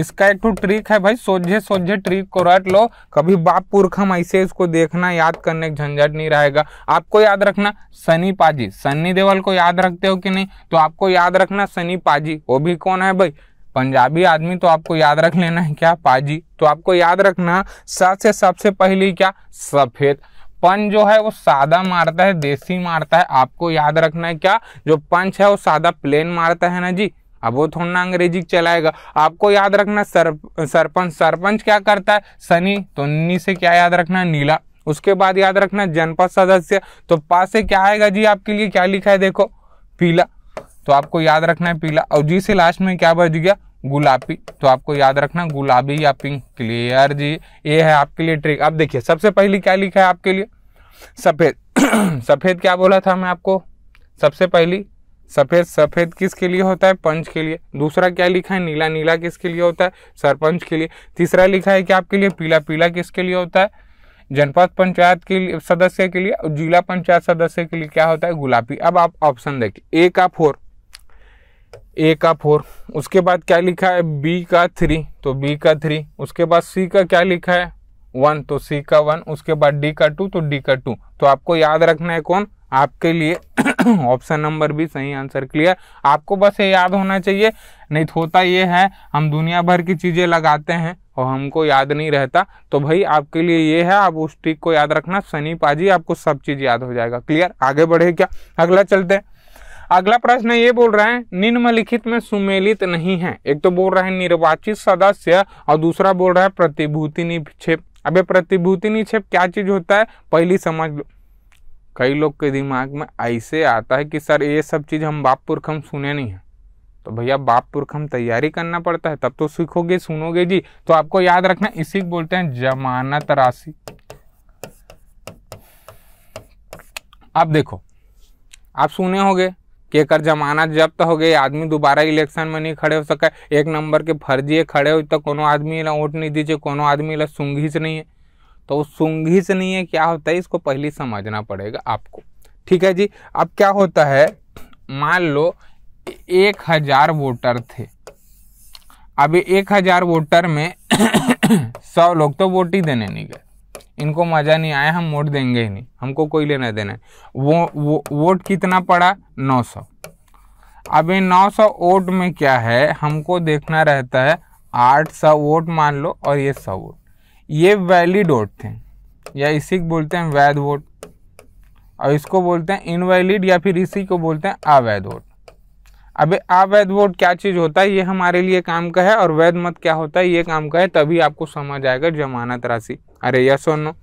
इसका एक तो ट्रिक है भाई सोझे सोझे ट्रिक को रट लो कभी बाप हम ऐसे इसको देखना याद करने का झंझट नहीं रहेगा आपको याद रखना सनी पाजी सनी देवल को याद रखते हो कि नहीं तो आपको याद रखना सनी पाजी वो भी कौन है भाई पंजाबी आदमी तो आपको याद रख लेना है क्या पाजी तो आपको याद रखना सबसे सबसे पहली क्या सफेद पंच जो है वो सादा मारता है देसी मारता है आपको याद रखना है क्या जो पंच है वो सादा प्लेन मारता है ना जी अब वो थोड़ा ना अंग्रेजी चलाएगा आपको याद रखना सर सरपंच सरपंच क्या करता है सनी तो नी से क्या याद रखना है नीला उसके बाद याद रखना जनपद सदस्य तो पास से क्या आएगा जी आपके लिए क्या लिखा है देखो पीला तो आपको याद रखना है पीला और जी से लास्ट में क्या बच गया गुलाबी तो आपको याद रखना गुलाबी या पिंक क्लियर जी ये है आपके लिए ट्रिक अब देखिए सबसे पहले क्या लिखा है आपके लिए सफ़ेद सफ़ेद क्या बोला था मैं आपको सबसे पहली सफ़ेद सफ़ेद किसके लिए होता है पंच के लिए दूसरा क्या लिखा है नीला नीला किसके लिए होता है सरपंच के लिए तीसरा लिखा है कि आपके लिए पीला पीला किसके लिए होता है जनपद पंचायत के लिए सदस्य के लिए और जिला पंचायत सदस्य के लिए क्या होता है गुलाबी अब आप ऑप्शन देखिए ए का फोर ए का फोर उसके बाद क्या लिखा है बी का थ्री तो बी का थ्री उसके बाद सी का क्या लिखा है वन तो सी का वन उसके बाद डी का टू तो डी का टू तो आपको याद रखना है कौन आपके लिए ऑप्शन नंबर भी सही आंसर क्लियर आपको बस ये याद होना चाहिए नहीं तो होता ये है हम दुनिया भर की चीज़ें लगाते हैं और हमको याद नहीं रहता तो भाई आपके लिए ये है आप उस ट्रिक को याद रखना सनी पाजी आपको सब चीज़ याद हो जाएगा क्लियर आगे बढ़े क्या अगला चलते हैं अगला प्रश्न ये बोल रहा है निम्नलिखित में सुमेलित नहीं है एक तो बोल रहा है निर्वाचित सदस्य और दूसरा बोल रहा है प्रतिभूति निक्षेप अबे प्रतिभूति निक्षेप क्या चीज होता है पहली समझ लो कई लोग के दिमाग में ऐसे आता है कि सर ये सब चीज़ हम बाप पुरख हम सुने नहीं है तो भैया बाप पुरख हम तैयारी करना पड़ता है तब तो सीखोगे सुनोगे जी तो आपको याद रखना इसी को बोलते हैं जमानत राशि आप देखो आप सुने होंगे कि एक जमानत जब्त हो गई आदमी दोबारा इलेक्शन में नहीं खड़े हो सका एक नंबर के फर्जी खड़े हो तो कोनो आदमी ला वोट नहीं दीजिए कोनो आदमी ला सूंघी नहीं है तो वो से नहीं है क्या होता है इसको पहले समझना पड़ेगा आपको ठीक है जी अब क्या होता है मान लो एक हजार वोटर थे अभी एक हजार वोटर में सौ लोग तो वोट ही देने नहीं गए इनको मज़ा नहीं आया हम वोट देंगे ही नहीं हमको कोई लेना देना है वो, वो वोट कितना पड़ा नौ सौ अब इन नौ सौ वोट में क्या है हमको देखना रहता है आठ सौ वोट मान लो और ये सौ वोट ये वैलिड वोट थे या इसी को बोलते हैं वैध वोट और इसको बोलते हैं इनवैलिड या फिर इसी को बोलते हैं अवैध वोट अब अवैध वोट क्या चीज़ होता है ये हमारे लिए काम का है और वैध मत क्या होता है ये काम का है तभी आपको समझ आएगा जमानत राशि अरे यस और नो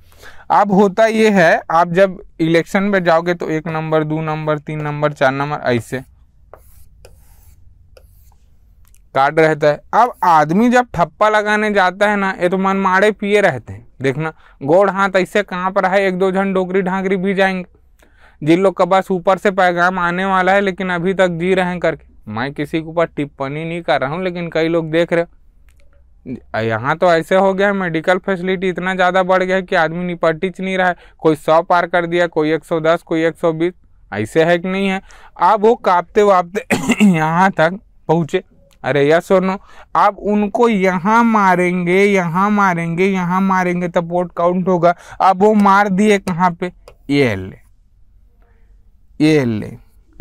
अब होता ये है आप जब इलेक्शन में जाओगे तो एक नंबर दो नंबर तीन नंबर चार नंबर ऐसे कार्ड रहता है अब आदमी जब ठप्पा लगाने जाता है ना ये तो मन मारे पिए रहते हैं देखना गोड़ हाथ ऐसे कहाँ पर है एक दो जन डोकरी ढांकरी भी जाएंगे जिन लोग के पास ऊपर से पैगाम आने वाला है लेकिन अभी तक जी रहे हैं करके मैं किसी के ऊपर टिप्पणी नहीं कर रहा हूँ लेकिन कई लोग देख रहे यहाँ तो ऐसे हो गया मेडिकल फैसिलिटी इतना ज़्यादा बढ़ गया है कि आदमी निपटिच नहीं रहा है कोई सौ पार कर दिया कोई एक सौ दस कोई एक सौ बीस ऐसे है कि नहीं है अब वो कांपते वापते यहाँ तक पहुँचे अरे या सोनो आप उनको यहाँ मारेंगे यहाँ मारेंगे यहाँ मारेंगे तब वोट काउंट होगा अब वो मार दिए कहाँ पे ये ले ये ले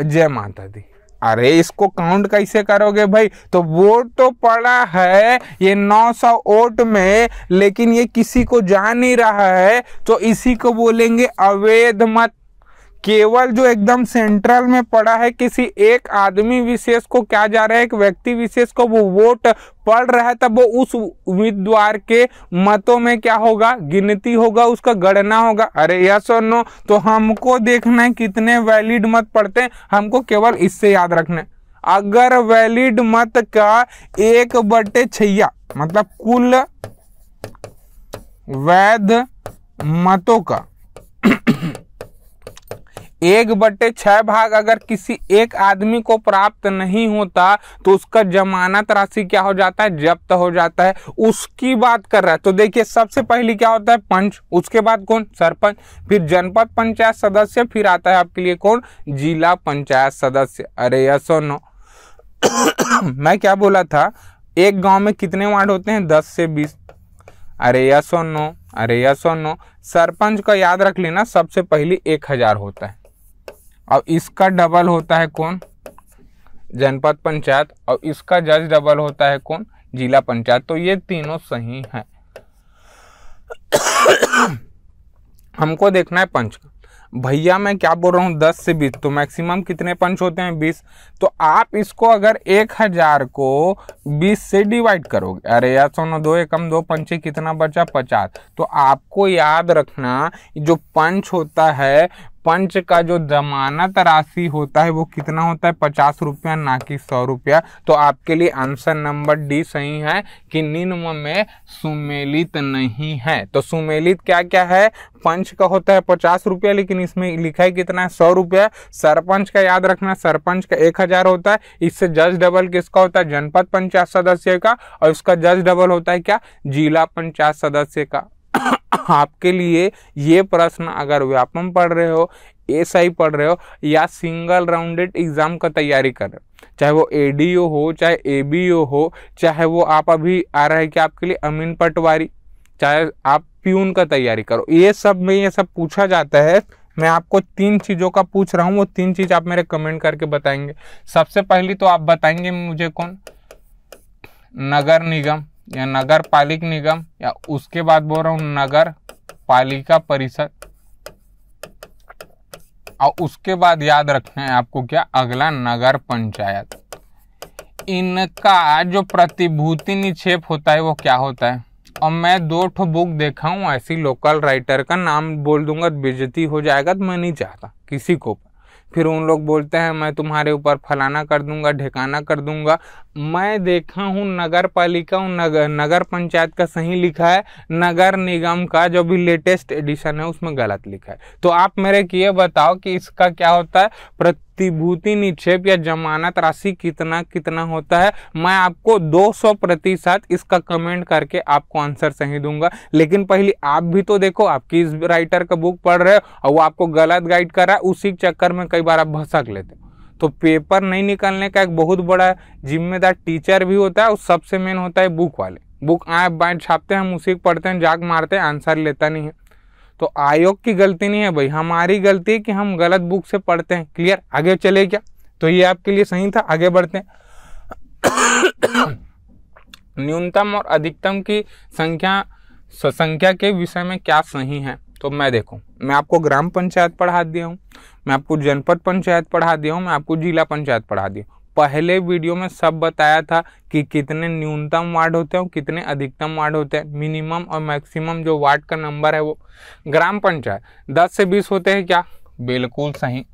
जय माता दी अरे इसको काउंट कैसे करोगे भाई तो वोट तो पड़ा है ये 900 वोट में लेकिन ये किसी को जा नहीं रहा है तो इसी को बोलेंगे अवैध मत केवल जो एकदम सेंट्रल में पड़ा है किसी एक आदमी विशेष को क्या जा रहा है एक व्यक्ति विशेष को वो वोट पड़ रहा है तब वो उस उम्मीदवार के मतों में क्या होगा गिनती होगा उसका गणना होगा अरे यस और नो तो हमको देखना है कितने वैलिड मत पड़ते हैं हमको केवल इससे याद रखना है अगर वैलिड मत का एक बटे छैया मतलब कुल वैध मतों का एक बटे छः भाग अगर किसी एक आदमी को प्राप्त नहीं होता तो उसका जमानत राशि क्या हो जाता है जब्त हो जाता है उसकी बात कर रहा है तो देखिए सबसे पहले क्या होता है पंच उसके बाद कौन सरपंच फिर जनपद पंचायत सदस्य फिर आता है आपके लिए कौन जिला पंचायत सदस्य अरे यसो नो मैं क्या बोला था एक गांव में कितने वार्ड होते हैं दस से बीस अरे यसो नो अरे यसो नो सरपंच का याद रख लेना सबसे पहले एक हजार होता है और इसका डबल होता है कौन जनपद पंचायत और इसका जज डबल होता है कौन जिला पंचायत तो ये तीनों सही हैं हमको देखना है पंच का भैया मैं क्या बोल रहा हूँ दस से बीस तो मैक्सिमम कितने पंच होते हैं बीस तो आप इसको अगर एक हजार को बीस से डिवाइड करोगे अरे यार सोनो दो एकम दो पंचे कितना बचा पचास तो आपको याद रखना जो पंच होता है पंच का जो जमानत राशि होता है वो कितना होता है पचास रुपया ना कि सौ रुपया तो आपके लिए आंसर नंबर डी सही है कि निम्न में सुमेलित नहीं है तो सुमेलित क्या क्या है पंच का होता है पचास रुपया लेकिन इसमें लिखा है कितना है सौ रुपया सरपंच का याद रखना सरपंच का एक हजार होता है इससे जज डबल किसका होता है जनपद पंचायत सदस्य का और इसका जज डबल होता है क्या जिला पंचायत सदस्य का आपके लिए ये प्रश्न अगर व्यापम पढ़ रहे हो एस आई पढ़ रहे हो या सिंगल राउंडेड एग्ज़ाम का तैयारी कर रहे हो चाहे वो ए डी ओ हो चाहे ए बी ओ हो चाहे वो आप अभी आ रहा है कि आपके लिए अमीन पटवारी चाहे आप प्यून का तैयारी करो ये सब में ये सब पूछा जाता है मैं आपको तीन चीज़ों का पूछ रहा हूँ वो तीन चीज़ आप मेरे कमेंट करके बताएंगे सबसे पहली तो आप बताएंगे मुझे कौन नगर निगम या नगर पालिक निगम या उसके बाद बोल रहा हूं नगर पालिका परिषद और उसके बाद याद रखना है आपको क्या अगला नगर पंचायत इनका जो प्रतिभूति निक्षेप होता है वो क्या होता है और मैं दो ठो बुक देखा हूँ ऐसी लोकल राइटर का नाम बोल दूंगा बेजती हो जाएगा तो मैं नहीं चाहता किसी को फिर उन लोग बोलते हैं मैं तुम्हारे ऊपर फलाना कर दूंगा ढेकाना कर दूंगा मैं देखा हूँ नगर पालिका नगर नगर पंचायत का सही लिखा है नगर निगम का जो भी लेटेस्ट एडिशन है उसमें गलत लिखा है तो आप मेरे किए बताओ कि इसका क्या होता है प्रतिभूति निक्षेप या जमानत राशि कितना कितना होता है मैं आपको 200 प्रतिशत इसका कमेंट करके आपको आंसर सही दूंगा लेकिन पहले आप भी तो देखो आप किस राइटर का बुक पढ़ रहे हो और वो आपको गलत गाइड कर रहा है उसी चक्कर में कई बार आप भसक लेते हो तो पेपर नहीं निकालने का एक बहुत बड़ा जिम्मेदार टीचर भी होता है और सबसे मेन होता है बुक वाले बुक आए बाएँ छापते हैं हम उसी पढ़ते हैं जाग मारते हैं आंसर लेता नहीं है तो आयोग की गलती नहीं है भाई हमारी गलती है कि हम गलत बुक से पढ़ते हैं क्लियर आगे चले क्या तो ये आपके लिए सही था आगे बढ़ते हैं न्यूनतम और अधिकतम की संख्या संख्या के विषय में क्या सही है तो मैं देखूं मैं आपको ग्राम पंचायत पढ़ा दिया हूं मैं आपको जनपद पंचायत पढ़ा दिया हूं मैं आपको जिला पंचायत पढ़ा दिया पहले वीडियो में सब बताया था कि कितने न्यूनतम वार्ड होते हैं कितने अधिकतम वार्ड होते हैं मिनिमम और मैक्सिमम जो वार्ड का नंबर है वो ग्राम पंचायत दस से बीस होते हैं क्या बिल्कुल सही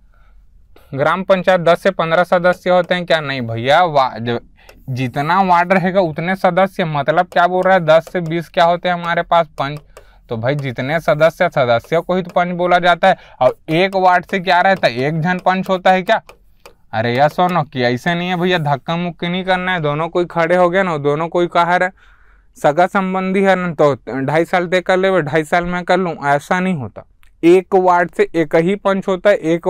ग्राम पंचायत दस से पंद्रह सदस्य होते हैं क्या नहीं भैया जितना वार्ड रहेगा उतने सदस्य मतलब क्या बोल रहा है दस से बीस क्या होते हैं हमारे पास पंच तो भाई जितने सदस्य सदस्य को ही तो पंच बोला जाता है और एक वार्ड से क्या रहता है एक जन पंच होता है क्या अरे यार सोनो कि ऐसे नहीं है भैया धक्का मुक्की नहीं करना है दोनों कोई खड़े हो गए ना दोनों कोई कहा है सगा संबंधी है ना तो ढाई साल तय कर ले ढाई साल में कर लूँ ऐसा नहीं होता एक वार्ड से एक ही पंच होता है एक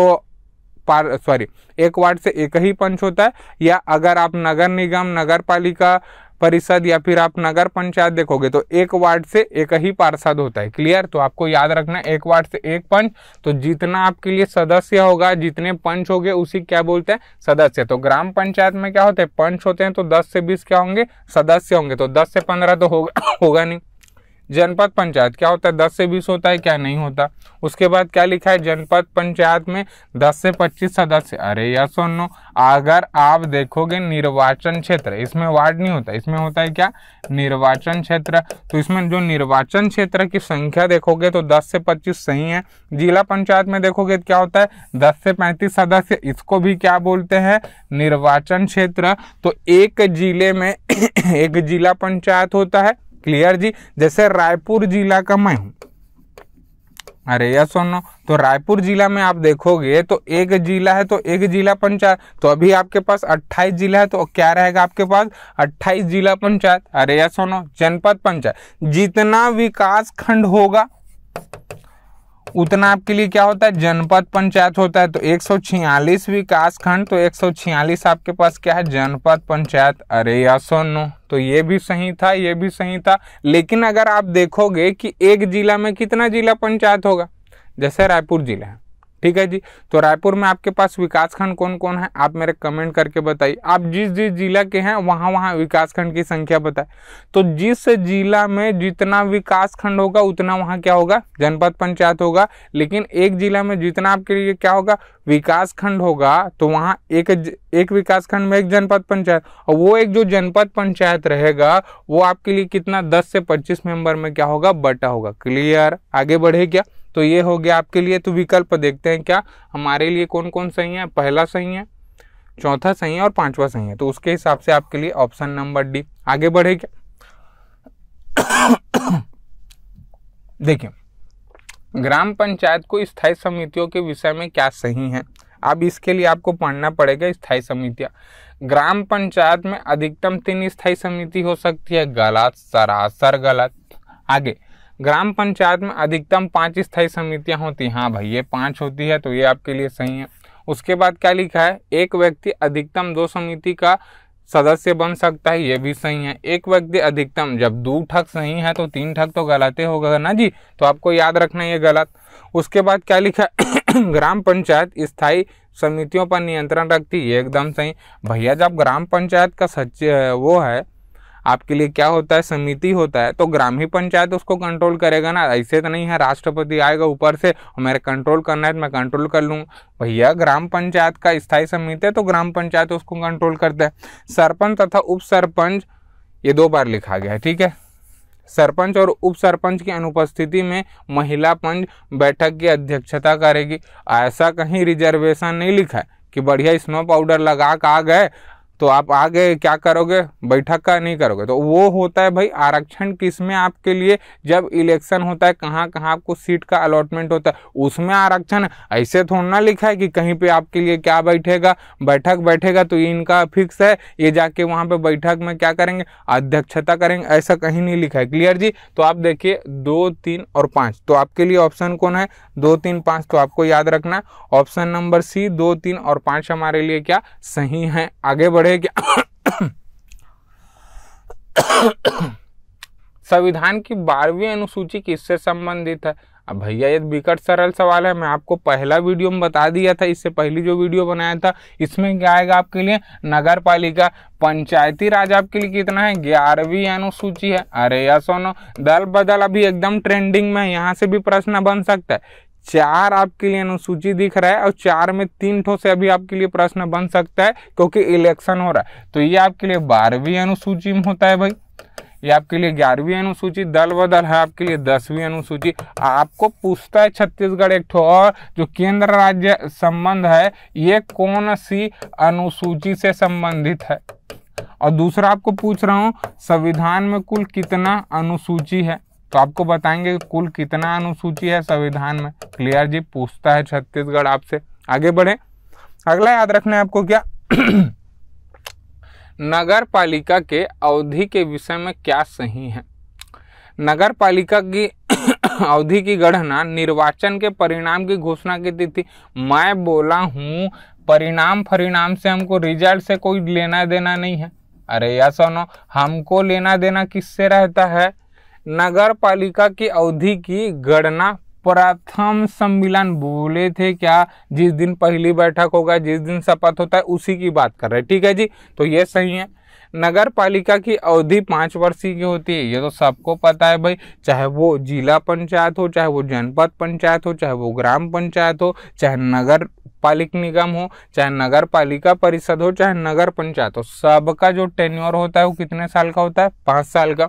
पार सॉरी एक वार्ड से एक ही पंच होता है या अगर आप नगर निगम नगर पालिका परिषद या फिर आप नगर पंचायत देखोगे तो एक वार्ड से एक ही पार्षद होता है क्लियर तो आपको याद रखना एक वार्ड से एक पंच तो जितना आपके लिए सदस्य होगा जितने पंच होंगे उसी क्या बोलते हैं सदस्य तो ग्राम पंचायत में क्या होते हैं पंच होते हैं तो दस से बीस क्या होंगे सदस्य होंगे तो दस से पंद्रह तो होगा होगा नहीं जनपद पंचायत क्या होता है दस से बीस होता है क्या नहीं होता उसके बाद क्या लिखा है जनपद पंचायत में दस से पच्चीस सदस्य अरे या सुनो अगर आप देखोगे निर्वाचन क्षेत्र इसमें वार्ड नहीं होता इसमें होता है क्या निर्वाचन क्षेत्र तो इसमें जो निर्वाचन क्षेत्र की संख्या देखोगे तो दस से पच्चीस सही है जिला पंचायत में देखोगे तो क्या होता है दस से पैंतीस सदस्य इसको भी क्या बोलते हैं निर्वाचन क्षेत्र तो एक जिले में एक जिला पंचायत होता है क्लियर जी जैसे रायपुर जिला का मैं हूँ अरे या सोनो तो रायपुर जिला में आप देखोगे तो एक जिला है तो एक जिला पंचायत तो अभी आपके पास 28 जिला है तो क्या रहेगा आपके पास 28 जिला पंचायत अरे या सोनो जनपद पंचायत जितना विकास खंड होगा उतना आपके लिए क्या होता है जनपद पंचायत होता है तो 146 विकास खंड तो 146 आपके पास क्या है जनपद पंचायत अरे सोनो तो ये भी सही था ये भी सही था लेकिन अगर आप देखोगे कि एक जिला में कितना जिला पंचायत होगा जैसे रायपुर जिला है ठीक है जी तो रायपुर में आपके पास विकास खंड कौन कौन है आप मेरे कमेंट करके बताइए आप जिस जिस जिला के हैं वहाँ वहाँ विकास खंड की संख्या बताए तो जिस जिला में जितना विकास खंड होगा उतना वहाँ क्या होगा जनपद पंचायत होगा लेकिन एक जिला में जितना आपके लिए क्या होगा विकास खंड होगा तो वहाँ एक एक विकास खंड में एक जनपद पंचायत और वो एक जो जनपद पंचायत रहेगा वो आपके लिए कितना दस से पच्चीस मेंबर में क्या होगा बटा होगा क्लियर आगे बढ़े क्या तो ये हो गया आपके लिए तो विकल्प देखते हैं क्या हमारे लिए कौन कौन सही है पहला सही है चौथा सही है और पांचवा सही है तो उसके हिसाब से आपके लिए ऑप्शन नंबर डी आगे बढ़े क्या देखिए ग्राम पंचायत को स्थायी समितियों के विषय में क्या सही है अब इसके लिए आपको पढ़ना पड़ेगा स्थायी समितियां ग्राम पंचायत में अधिकतम तीन स्थायी समिति हो सकती है गलत सरासर गलत आगे ग्राम पंचायत में अधिकतम पाँच स्थायी समितियाँ होती हैं हाँ भाई ये पाँच होती है तो ये आपके लिए सही है उसके बाद क्या लिखा है एक व्यक्ति अधिकतम दो समिति का सदस्य बन सकता है ये भी सही है एक व्यक्ति अधिकतम जब दो ठग सही है तो तीन ठग तो गलत होगा ना जी तो आपको याद रखना ये गलत उसके बाद क्या लिखा ग्राम पंचायत स्थायी समितियों पर नियंत्रण रखती है एकदम सही भैया जब ग्राम पंचायत का सच वो है आपके लिए क्या होता है समिति होता है तो ग्राम ही पंचायत उसको कंट्रोल करेगा ना ऐसे तो नहीं है राष्ट्रपति आएगा ऊपर से और मेरे कंट्रोल करना है तो मैं कंट्रोल कर लूँ भैया ग्राम पंचायत का स्थायी समिति है तो ग्राम पंचायत उसको कंट्रोल करता है सरपंच तथा उप सरपंच ये दो बार लिखा गया है ठीक है सरपंच और उप सरपंच की अनुपस्थिति में महिला पंच बैठक की अध्यक्षता करेगी ऐसा कहीं रिजर्वेशन नहीं लिखा है कि बढ़िया स्नो पाउडर लगा के आ गए तो आप आगे क्या करोगे बैठक का नहीं करोगे तो वो होता है भाई आरक्षण किस में आपके लिए जब इलेक्शन होता है कहाँ कहाँ आपको सीट का अलॉटमेंट होता है उसमें आरक्षण ऐसे थोड़ा ना लिखा है कि कहीं पे आपके लिए क्या बैठेगा बैठक बैठेगा तो इनका फिक्स है ये जाके वहाँ पे बैठक में क्या करेंगे अध्यक्षता करेंगे ऐसा कहीं नहीं लिखा है क्लियर जी तो आप देखिए दो तीन और पाँच तो आपके लिए ऑप्शन कौन है दो तीन पाँच तो आपको याद रखना ऑप्शन नंबर सी दो तीन और पाँच हमारे लिए क्या सही है आगे बढ़े क्या संविधान की बारहवीं अनुसूची किससे संबंधित है अब भैया ये विकट सरल सवाल है मैं आपको पहला वीडियो में बता दिया था इससे पहली जो वीडियो बनाया था इसमें क्या आएगा आपके लिए नगर पालिका पंचायती राज आपके लिए कितना है ग्यारहवीं अनुसूची है अरे या सोनो दल बदल अभी एकदम ट्रेंडिंग में यहाँ से भी प्रश्न बन सकता है चार आपके लिए अनुसूची दिख रहा है और चार में तीन ठो से अभी आपके लिए प्रश्न बन सकता है क्योंकि इलेक्शन हो रहा है तो ये आपके लिए बारहवीं अनुसूची में होता है भाई ये आपके लिए ग्यारहवीं अनुसूची दल बदल है आपके लिए दसवीं अनुसूची आपको पूछता है छत्तीसगढ़ एक और जो केंद्र राज्य संबंध है ये कौन सी अनुसूची से संबंधित है और दूसरा आपको पूछ रहा हूँ संविधान में कुल कितना अनुसूची है तो आपको बताएंगे कुल कितना अनुसूची है संविधान में क्लियर जी पूछता है छत्तीसगढ़ आपसे आगे बढ़े अगला याद रखना है आपको क्या नगर पालिका के अवधि के विषय में क्या सही है नगर पालिका की अवधि की गणना निर्वाचन के परिणाम की घोषणा की तिथि मैं बोला हूं परिणाम परिणाम से हमको रिजल्ट से कोई लेना देना नहीं है अरे या सोनो हमको लेना देना किससे रहता है नगर पालिका की अवधि की गणना प्रथम सम्मेलन बोले थे क्या जिस दिन पहली बैठक होगा जिस दिन शपथ होता है उसी की बात कर रहे हैं ठीक है जी तो ये सही है नगर पालिका की अवधि पाँच वर्षीय की होती है ये तो सबको पता है भाई चाहे वो जिला पंचायत हो चाहे वो जनपद पंचायत हो चाहे वो ग्राम पंचायत हो चाहे नगर पालिक निगम हो चाहे नगर पालिका परिषद हो चाहे नगर पंचायत हो सबका जो टेन्योर होता है वो कितने साल का होता है पाँच साल का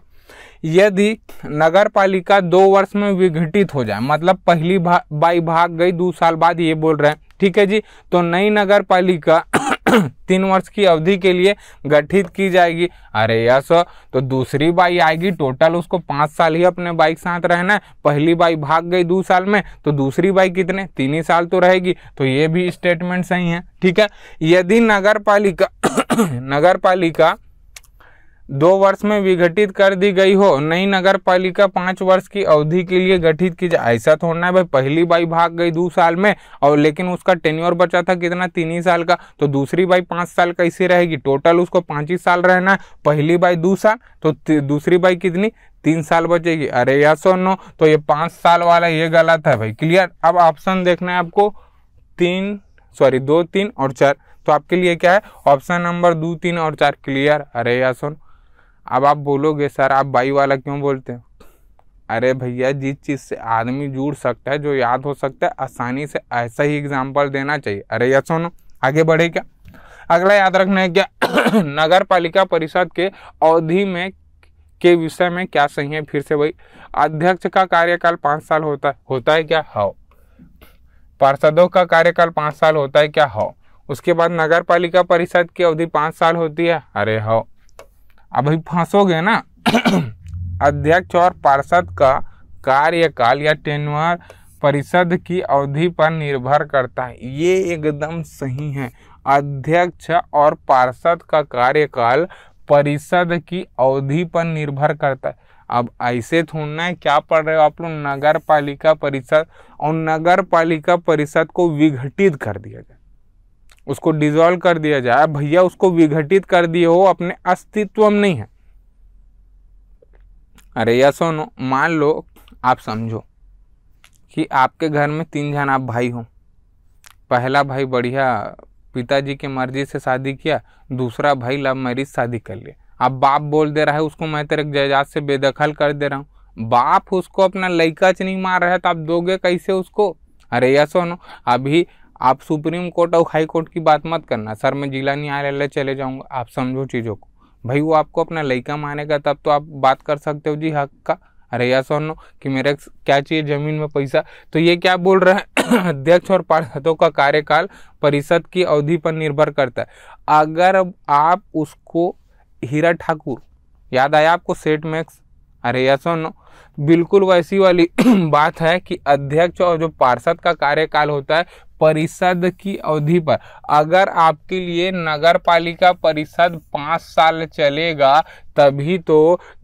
यदि नगर पालिका दो वर्ष में विघटित हो जाए मतलब पहली बाई भाग गई दो साल बाद ये बोल रहे हैं ठीक है जी तो नई नगर पालिका तीन वर्ष की अवधि के लिए गठित की जाएगी अरे यस तो दूसरी बाई आएगी टोटल उसको पाँच साल ही अपने बाइक साथ रहना है पहली बाई भाग गई दो साल में तो दूसरी बाई कितने तीन ही साल तो रहेगी तो ये भी स्टेटमेंट सही है ठीक है यदि नगर पालिका नगर पालिका दो वर्ष में विघटित कर दी गई हो नई नगर पालिका पाँच वर्ष की अवधि के लिए गठित की जाए ऐसा थोड़ना है भाई पहली बाई भाग गई दो साल में और लेकिन उसका टेन्योर बचा था कितना तीन ही साल का तो दूसरी बाई पाँच साल कैसे रहेगी टोटल उसको पांच ही साल रहना है पहली बाई दो साल तो दूसरी बाई कितनी तीन साल बचेगी अरे या सो नो तो ये पाँच साल वाला ये गलत है भाई क्लियर अब ऑप्शन देखना है आपको तीन सॉरी दो तीन और चार तो आपके लिए क्या है ऑप्शन नंबर दो तीन और चार क्लियर अरे सोन अब आप बोलोगे सर आप बाई वाला क्यों बोलते हैं अरे भैया जिस चीज़ से आदमी जुड़ सकता है जो याद हो सकता है आसानी से ऐसा ही एग्जाम्पल देना चाहिए अरे या सोनो आगे बढ़े क्या अगला याद रखना है क्या नगर पालिका परिषद के अवधि में के विषय में क्या सही है फिर से भाई अध्यक्ष का कार्यकाल पाँच साल होता है होता है क्या हो पार्षदों का कार्यकाल पाँच साल होता है क्या हो उसके बाद नगर पालिका परिषद की अवधि पाँच साल होती है अरे हो अभी फंसोगे ना अध्यक्ष और पार्षद का कार्यकाल या टेनवर परिषद की अवधि पर निर्भर करता है ये एकदम सही है अध्यक्ष और पार्षद का कार्यकाल परिषद की अवधि पर निर्भर करता है अब ऐसे थोड़ना है क्या पढ़ रहे हो आप लोग नगर पालिका परिषद और नगर पालिका परिषद को विघटित कर दिया जाए उसको डिजोल्व कर दिया जाए भैया उसको विघटित कर दिए हो अपने अस्तित्व में नहीं है अरे या सोनो मान लो आप समझो कि आपके घर में तीन जन आप भाई हो पहला भाई बढ़िया पिताजी के मर्जी से शादी किया दूसरा भाई लव मैरिज शादी कर लिया अब बाप बोल दे रहा है उसको मैं तेरे जायदाद से बेदखल कर दे रहा हूँ बाप उसको अपना लड़का च नहीं मार रहा है तो आप दोगे कैसे उसको अरे या सोनो अभी आप सुप्रीम कोर्ट और हाई कोर्ट की बात मत करना सर मैं जिला न्यायालय चले जाऊँगा आप समझो चीज़ों को भाई वो आपको अपना लड़का मानेगा तब तो आप बात कर सकते हो जी हक का अरे या सोनो कि मेरे क्या चाहिए जमीन में पैसा तो ये क्या बोल रहे हैं अध्यक्ष और पार्षदों का कार्यकाल परिषद की अवधि पर निर्भर करता है अगर आप उसको हीरा ठाकुर याद आया आपको सेट मैक्स अरे या सोनो बिल्कुल वैसी वाली बात है कि अध्यक्ष और जो पार्षद का कार्यकाल होता है परिषद की अवधि पर अगर आपके लिए नगर पालिका परिषद पाँच साल चलेगा तभी तो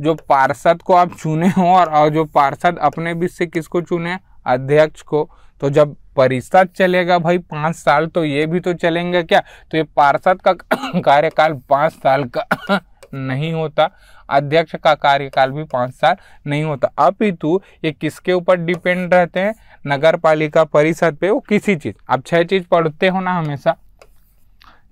जो पार्षद को आप चुने हो और जो पार्षद अपने बीच से किसको चुने अध्यक्ष को तो जब परिषद चलेगा भाई पाँच साल तो ये भी तो चलेंगे क्या तो ये पार्षद का कार्यकाल पाँच साल का नहीं होता अध्यक्ष का कार्यकाल भी पाँच साल नहीं होता अपितु ये किसके ऊपर डिपेंड रहते हैं नगर पालिका परिषद पे वो किसी चीज़ आप छह चीज़ पढ़ते हो ना हमेशा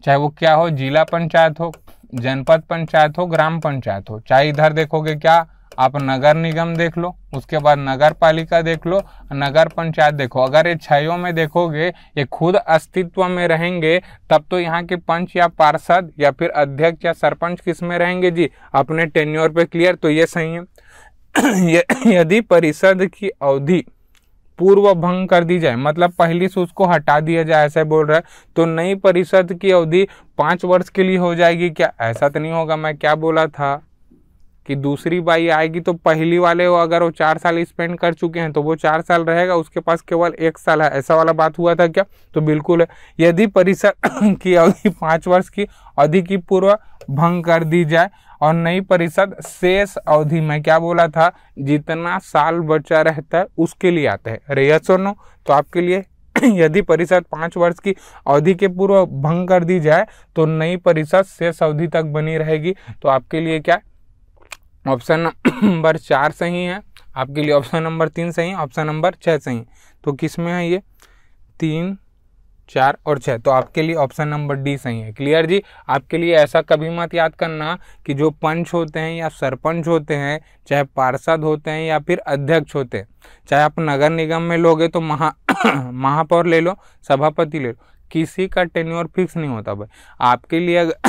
चाहे वो क्या हो जिला पंचायत हो जनपद पंचायत हो ग्राम पंचायत हो चाहे इधर देखोगे क्या आप नगर निगम देख लो उसके बाद नगर पालिका देख लो नगर पंचायत देखो अगर ये छयों में देखोगे ये खुद अस्तित्व में रहेंगे तब तो यहाँ के पंच या पार्षद या फिर अध्यक्ष या सरपंच किस में रहेंगे जी अपने टेन्योर पे क्लियर तो ये सही है यदि परिषद की अवधि पूर्व भंग कर दी जाए मतलब पहली से उसको हटा दिया जाए ऐसा बोल रहा है तो नई परिषद की अवधि पाँच वर्ष के लिए हो जाएगी क्या ऐसा तो नहीं होगा मैं क्या बोला था कि दूसरी बाई आएगी तो पहली वाले वो अगर वो चार साल स्पेंड कर चुके हैं तो वो चार साल रहेगा उसके पास केवल एक साल है ऐसा वाला बात हुआ था क्या तो बिल्कुल है यदि परिसर की अवधि पाँच वर्ष की अवधि की पूर्व भंग कर दी जाए और नई परिषद शेष अवधि में क्या बोला था जितना साल बचा रहता है उसके लिए आता है अरे यस नो तो आपके लिए यदि परिषद पाँच वर्ष की अवधि के पूर्व भंग कर दी जाए तो नई परिषद शेष अवधि तक बनी रहेगी तो आपके लिए क्या ऑप्शन नंबर चार सही है आपके लिए ऑप्शन नंबर तीन सही है ऑप्शन नंबर छः सही है तो किस में है ये तीन चार और छः तो आपके लिए ऑप्शन नंबर डी सही है क्लियर जी आपके लिए ऐसा कभी मत याद करना कि जो पंच होते हैं या सरपंच होते हैं चाहे पार्षद होते हैं या फिर अध्यक्ष होते हैं चाहे आप नगर निगम में लोगे तो महा महापौर ले लो सभापति ले लो किसी का टेन्योर फिक्स नहीं होता भाई आपके लिए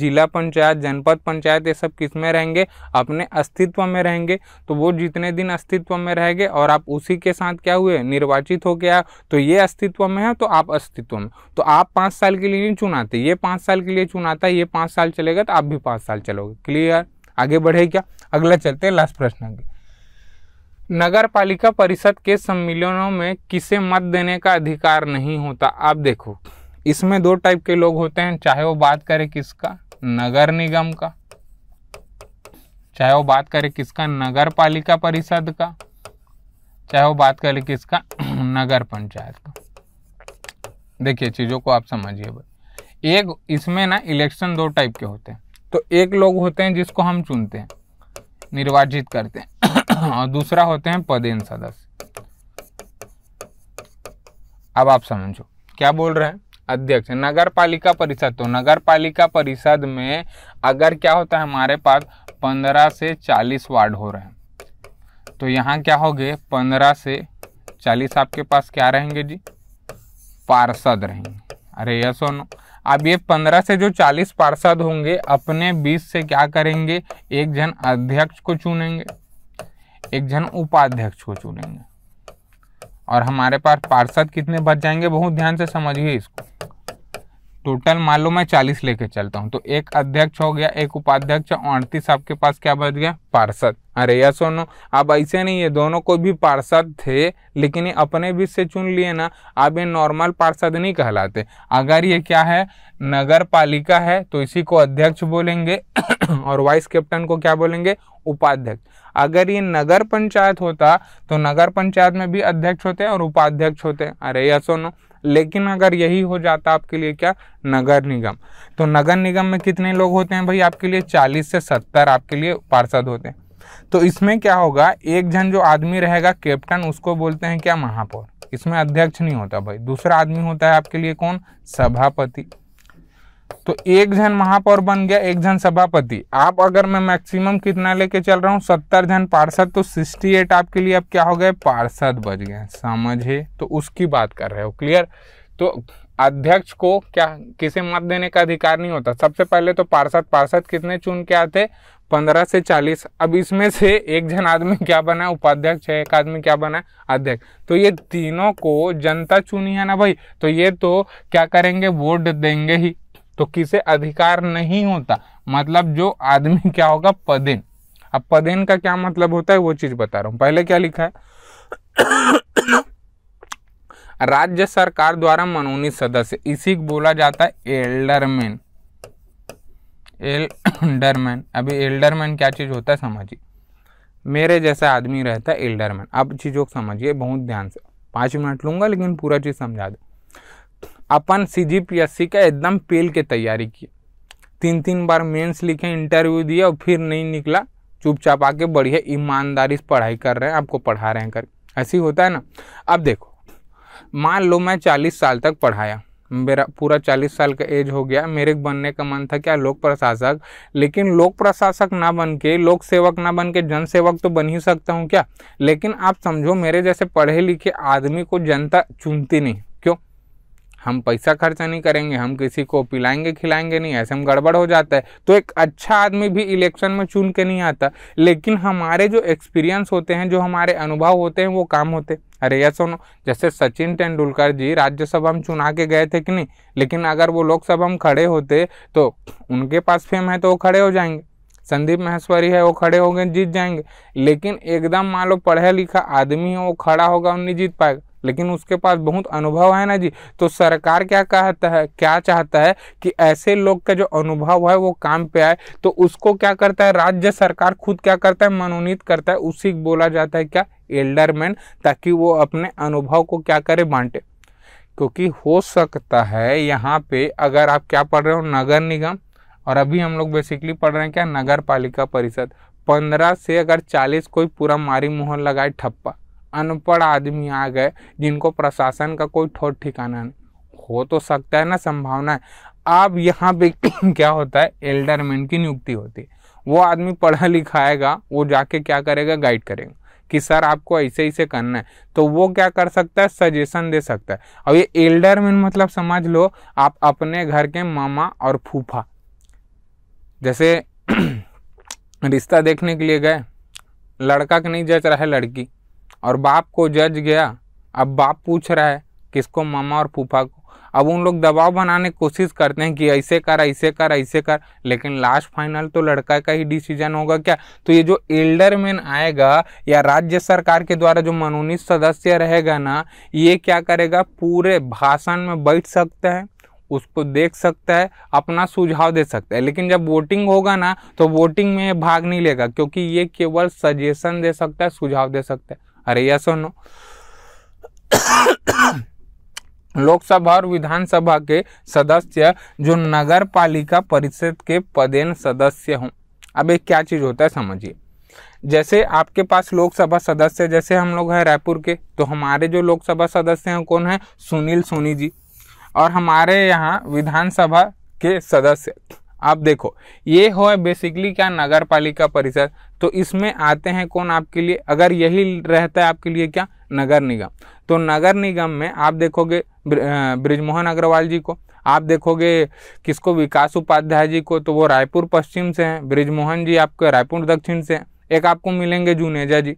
जिला पंचायत जनपद पंचायत ये सब किस में रहेंगे अपने अस्तित्व में रहेंगे तो वो जितने दिन अस्तित्व में रहेंगे और आप उसी के साथ क्या हुए निर्वाचित हो गया तो ये अस्तित्व में है तो आप अस्तित्व में तो आप पाँच साल के लिए नहीं चुनाते ये पाँच साल के लिए चुनाता है ये पाँच साल चलेगा तो आप भी पाँच साल चलोगे क्लियर आगे बढ़े क्या अगला चलते हैं लास्ट प्रश्न नगर पालिका परिषद के सम्मेलनों में किसे मत देने का अधिकार नहीं होता आप देखो इसमें दो टाइप के लोग होते हैं चाहे वो बात करे किसका नगर निगम का चाहे वो बात करे किसका नगर पालिका परिषद का चाहे वो बात करे किसका नगर पंचायत का देखिए चीज़ों को आप समझिए भाई एक इसमें ना इलेक्शन दो टाइप के होते हैं तो एक लोग होते हैं जिसको हम चुनते हैं निर्वाचित करते हैं और हाँ, दूसरा होते हैं पदेन सदस्य अब आप समझो क्या बोल रहे हैं अध्यक्ष नगर पालिका परिषद तो नगर पालिका परिषद में अगर क्या होता है हमारे पास पंद्रह से चालीस वार्ड हो रहे हैं तो यहाँ क्या हो गए पंद्रह से चालीस आपके पास क्या रहेंगे जी पार्षद रहेंगे अरे यह सोनो अब ये पंद्रह से जो चालीस पार्षद होंगे अपने बीच से क्या करेंगे एक जन अध्यक्ष को चुनेंगे एक जन उपाध्यक्ष को चुनेंगे और हमारे पास पार्षद कितने बच जाएंगे बहुत ध्यान से समझिए इसको टोटल मान लो मैं चालीस लेके चलता हूँ तो एक अध्यक्ष हो गया एक उपाध्यक्ष अड़तीस आपके पास क्या बच गया पार्षद अरे या सोनो अब ऐसे नहीं है दोनों को भी पार्षद थे लेकिन ये अपने बीच से चुन लिए ना अब ये नॉर्मल पार्षद नहीं कहलाते अगर ये क्या है नगर पालिका है तो इसी को अध्यक्ष बोलेंगे और वाइस कैप्टन को क्या बोलेंगे उपाध्यक्ष अगर ये नगर पंचायत होता तो नगर पंचायत में भी अध्यक्ष होते और उपाध्यक्ष होते अरे या सोनो लेकिन अगर यही हो जाता आपके लिए क्या नगर निगम तो नगर निगम में कितने लोग होते हैं भाई आपके लिए चालीस से सत्तर आपके लिए पार्षद होते हैं तो इसमें क्या होगा एक जन जो आदमी रहेगा कैप्टन उसको बोलते हैं क्या महापौर इसमें अध्यक्ष नहीं होता भाई दूसरा आदमी होता है आपके लिए कौन सभापति तो एक जन महापौर बन गया एक जन सभापति आप अगर मैं मैक्सिमम कितना लेके चल रहा हूँ सत्तर जन पार्षद तो सिक्सटी एट आपके लिए अब क्या हो गए पार्षद बच गए समझे तो उसकी बात कर रहे हो क्लियर तो अध्यक्ष को क्या किसे मत देने का अधिकार नहीं होता सबसे पहले तो पार्षद पार्षद कितने चुन के आते पंद्रह से चालीस अब इसमें से एक जन आदमी क्या बना उपाध्यक्ष है एक आदमी क्या बना अध्यक्ष तो ये तीनों को जनता चुनी है ना भाई तो ये तो क्या करेंगे वोट देंगे ही तो किसे अधिकार नहीं होता मतलब जो आदमी क्या होगा पदेन अब पदेन का क्या मतलब होता है वो चीज बता रहा हूं पहले क्या लिखा है राज्य सरकार द्वारा मनोनीत सदस्य इसी को बोला जाता है एल्डरमैन एल्डरमैन अभी एल्डरमैन क्या चीज होता है समझिए मेरे जैसा आदमी रहता है एल्डरमैन अब चीज़ों को समझिए बहुत ध्यान से पांच मिनट लूंगा लेकिन पूरा चीज़ समझा दो अपन सी जी पी एस सी का एकदम पेल के तैयारी किए तीन तीन बार मेंस लिखे इंटरव्यू दिया और फिर नहीं निकला चुपचाप आके बढ़िया ईमानदारी से पढ़ाई कर रहे हैं आपको पढ़ा रहे हैं कर ऐसे ही होता है ना अब देखो मान लो मैं चालीस साल तक पढ़ाया मेरा पूरा चालीस साल का एज हो गया मेरे बनने का मन था क्या लोक प्रशासक लेकिन लोक प्रशासक ना बन के लोक सेवक ना बन के जन सेवक तो बन ही सकता हूँ क्या लेकिन आप समझो मेरे जैसे पढ़े लिखे आदमी को जनता चुनती नहीं हम पैसा खर्चा नहीं करेंगे हम किसी को पिलाएंगे खिलाएंगे नहीं ऐसे हम गड़बड़ हो जाता है तो एक अच्छा आदमी भी इलेक्शन में चुन के नहीं आता लेकिन हमारे जो एक्सपीरियंस होते हैं जो हमारे अनुभव होते हैं वो काम होते हैं अरे यह सुनो जैसे सचिन तेंदुलकर जी राज्यसभा में चुना के गए थे कि नहीं लेकिन अगर वो लोकसभा में खड़े होते तो उनके पास फेम है तो वो खड़े हो जाएंगे संदीप महेश्वरी है वो खड़े हो गए जीत जाएंगे लेकिन एकदम मान लो पढ़ा लिखा आदमी है वो खड़ा होगा और नहीं जीत पाएगा लेकिन उसके पास बहुत अनुभव है ना जी तो सरकार क्या कहता है क्या चाहता है कि ऐसे लोग का जो अनुभव है वो काम पे आए तो उसको क्या करता है राज्य सरकार खुद क्या करता है मनोनीत करता है उसी बोला जाता है क्या एल्डरमैन ताकि वो अपने अनुभव को क्या करे बांटे क्योंकि हो सकता है यहाँ पे अगर आप क्या पढ़ रहे हो नगर निगम और अभी हम लोग बेसिकली पढ़ रहे हैं क्या नगर पालिका परिषद पंद्रह से अगर चालीस कोई पूरा मारी मोहन लगाए ठप्पा अनपढ़ आदमी आ गए जिनको प्रशासन का कोई ठोस ठिकाना नहीं हो तो सकता है ना संभावना है अब यहाँ पे क्या होता है एल्डरमैन की नियुक्ति होती है वो आदमी पढ़ा लिखाएगा वो जाके क्या करेगा गाइड करेगा कि सर आपको ऐसे ऐसे करना है तो वो क्या कर सकता है सजेशन दे सकता है और ये एल्डरमैन मतलब समझ लो आप अपने घर के मामा और फूफा जैसे रिश्ता देखने के लिए गए लड़का के नहीं जच रहा है लड़की और बाप को जज गया अब बाप पूछ रहा है किसको मामा और फूफा को अब उन लोग दबाव बनाने की कोशिश करते हैं कि ऐसे कर ऐसे कर ऐसे कर लेकिन लास्ट फाइनल तो लड़का का ही डिसीजन होगा क्या तो ये जो एल्डर मैन आएगा या राज्य सरकार के द्वारा जो मनोनीत सदस्य रहेगा ना ये क्या करेगा पूरे भाषण में बैठ सकता है उसको देख सकता है अपना सुझाव दे सकता है लेकिन जब वोटिंग होगा ना तो वोटिंग में भाग नहीं लेगा क्योंकि ये केवल सजेशन दे सकता है सुझाव दे सकता है या सोनो लोकसभा और विधानसभा के सदस्य जो नगर पालिका परिषद के पदेन सदस्य हों अब एक क्या चीज़ होता है समझिए जैसे आपके पास लोकसभा सदस्य जैसे हम लोग हैं रायपुर के तो हमारे जो लोकसभा सदस्य हैं कौन है सुनील सोनी जी और हमारे यहाँ विधानसभा के सदस्य आप देखो ये हो है बेसिकली क्या नगर पालिका परिषद तो इसमें आते हैं कौन आपके लिए अगर यही रहता है आपके लिए क्या नगर निगम तो नगर निगम में आप देखोगे ब्रिजमोहन अग्रवाल जी को आप देखोगे किसको विकास उपाध्याय जी को तो वो रायपुर पश्चिम से हैं ब्रिजमोहन जी आपके रायपुर दक्षिण से हैं एक आपको मिलेंगे जुनेजा जी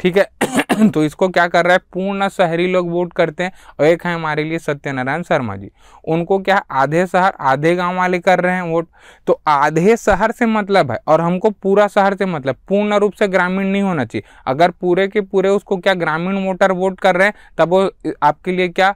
ठीक है तो इसको क्या कर रहा है पूर्ण शहरी लोग वोट करते हैं और एक है हमारे लिए सत्यनारायण शर्मा जी उनको क्या आधे शहर आधे गांव वाले कर रहे हैं वोट तो आधे शहर से मतलब है और हमको पूरा शहर से मतलब पूर्ण रूप से ग्रामीण नहीं होना चाहिए अगर पूरे के पूरे उसको क्या ग्रामीण वोटर वोट कर रहे हैं तब वो आपके लिए क्या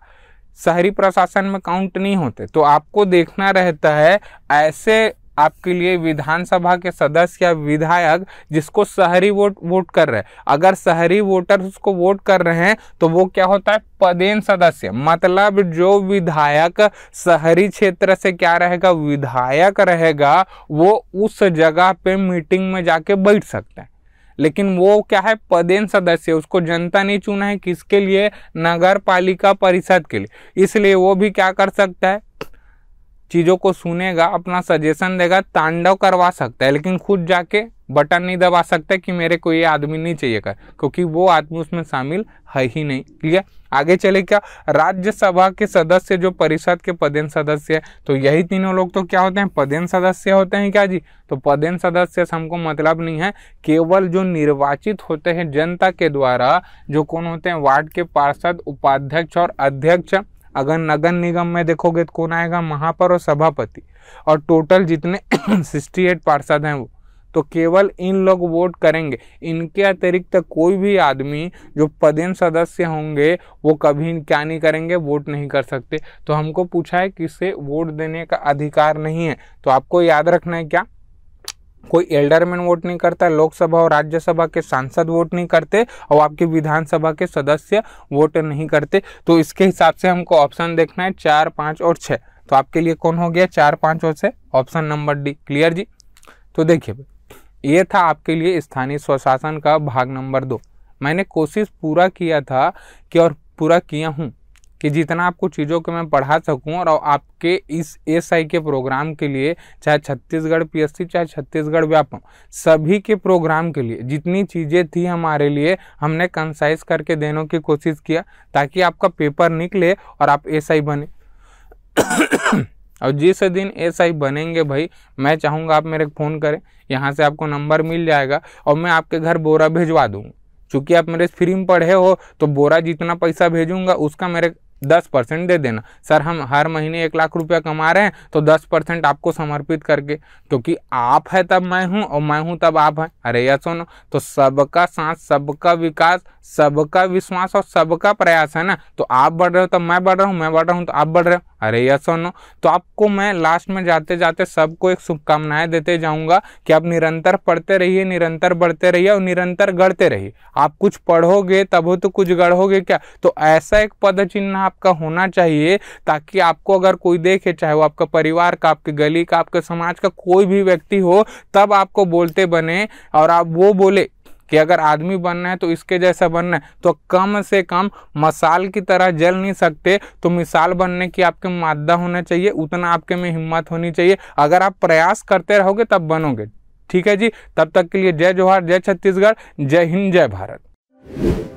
शहरी प्रशासन में काउंट नहीं होते तो आपको देखना रहता है ऐसे आपके लिए विधानसभा के सदस्य या विधायक जिसको शहरी वोट वोट कर रहे हैं अगर शहरी वोटर उसको वोट कर रहे हैं तो वो क्या होता है पदेन सदस्य मतलब जो विधायक शहरी क्षेत्र से क्या रहेगा विधायक रहेगा वो उस जगह पे मीटिंग में जाके बैठ सकते हैं लेकिन वो क्या है पदेन सदस्य उसको जनता नहीं चुना है किसके लिए नगर पालिका परिषद के लिए इसलिए वो भी क्या कर सकता है चीज़ों को सुनेगा अपना सजेशन देगा तांडव करवा सकता है लेकिन खुद जाके बटन नहीं दबा सकता कि मेरे को ये आदमी नहीं चाहिए कर क्योंकि वो आदमी उसमें शामिल है ही नहीं क्लियर आगे चले क्या राज्यसभा के सदस्य जो परिषद के पदेन सदस्य है तो यही तीनों लोग तो क्या होते हैं पदेन सदस्य होते हैं क्या जी तो पदेन सदस्य से हमको मतलब नहीं है केवल जो निर्वाचित होते हैं जनता के द्वारा जो कौन होते हैं वार्ड के पार्षद उपाध्यक्ष और अध्यक्ष अगर नगर निगम में देखोगे तो कौन आएगा महापौर और सभापति और टोटल जितने सिक्सटी एट पार्षद हैं वो तो केवल इन लोग वोट करेंगे इनके अतिरिक्त कोई भी आदमी जो पदेन सदस्य होंगे वो कभी क्या नहीं करेंगे वोट नहीं कर सकते तो हमको पूछा है किसे वोट देने का अधिकार नहीं है तो आपको याद रखना है क्या कोई एल्डरमैन वोट नहीं करता लोकसभा और राज्यसभा के सांसद वोट नहीं करते और आपके विधानसभा के सदस्य वोट नहीं करते तो इसके हिसाब से हमको ऑप्शन देखना है चार पाँच और छः तो आपके लिए कौन हो गया चार पाँच और छः ऑप्शन नंबर डी क्लियर जी तो देखिए ये था आपके लिए स्थानीय स्वशासन का भाग नंबर दो मैंने कोशिश पूरा किया था कि और पूरा किया हूँ कि जितना आपको चीज़ों को मैं पढ़ा सकूं और आपके इस एस आई के प्रोग्राम के लिए चाहे छत्तीसगढ़ पीएससी चाहे छत्तीसगढ़ व्यापम सभी के प्रोग्राम के लिए जितनी चीज़ें थी हमारे लिए हमने कंसाइज करके देने की कोशिश किया ताकि आपका पेपर निकले और आप एस आई बने और जिस दिन एस आई बनेंगे भाई मैं चाहूँगा आप मेरे फ़ोन करें यहाँ से आपको नंबर मिल जाएगा और मैं आपके घर बोरा भिजवा दूँगा चूँकि आप मेरे फ्री में पढ़े हो तो बोरा जितना पैसा भेजूंगा उसका मेरे दस परसेंट दे देना सर हम हर महीने एक लाख रुपया कमा रहे हैं तो दस परसेंट आपको समर्पित करके क्योंकि आप है तब मैं हूँ और मैं हूँ तब आप हैं अरे या सुनो तो सबका साथ सबका विकास सबका विश्वास और सबका प्रयास है ना तो आप बढ़ रहे हो तब मैं बढ़ रहा हूँ मैं बढ़ रहा हूँ तो आप बढ़ रहे हो अरे यस और नो तो आपको मैं लास्ट में जाते जाते सबको एक शुभकामनाएं देते जाऊंगा कि आप निरंतर पढ़ते रहिए निरंतर बढ़ते रहिए और निरंतर गढ़ते रहिए आप कुछ पढ़ोगे तब हो तो कुछ गढ़ोगे क्या तो ऐसा एक पद चिन्ह आपका होना चाहिए ताकि आपको अगर कोई देखे चाहे वो आपका परिवार का आपके गली का आपके समाज का कोई भी व्यक्ति हो तब आपको बोलते बने और आप वो बोले कि अगर आदमी बनना है तो इसके जैसा बनना है तो कम से कम मसाल की तरह जल नहीं सकते तो मिसाल बनने की आपके मादा होना चाहिए उतना आपके में हिम्मत होनी चाहिए अगर आप प्रयास करते रहोगे तब बनोगे ठीक है जी तब तक के लिए जय जोहार जय छत्तीसगढ़ जय हिंद जय भारत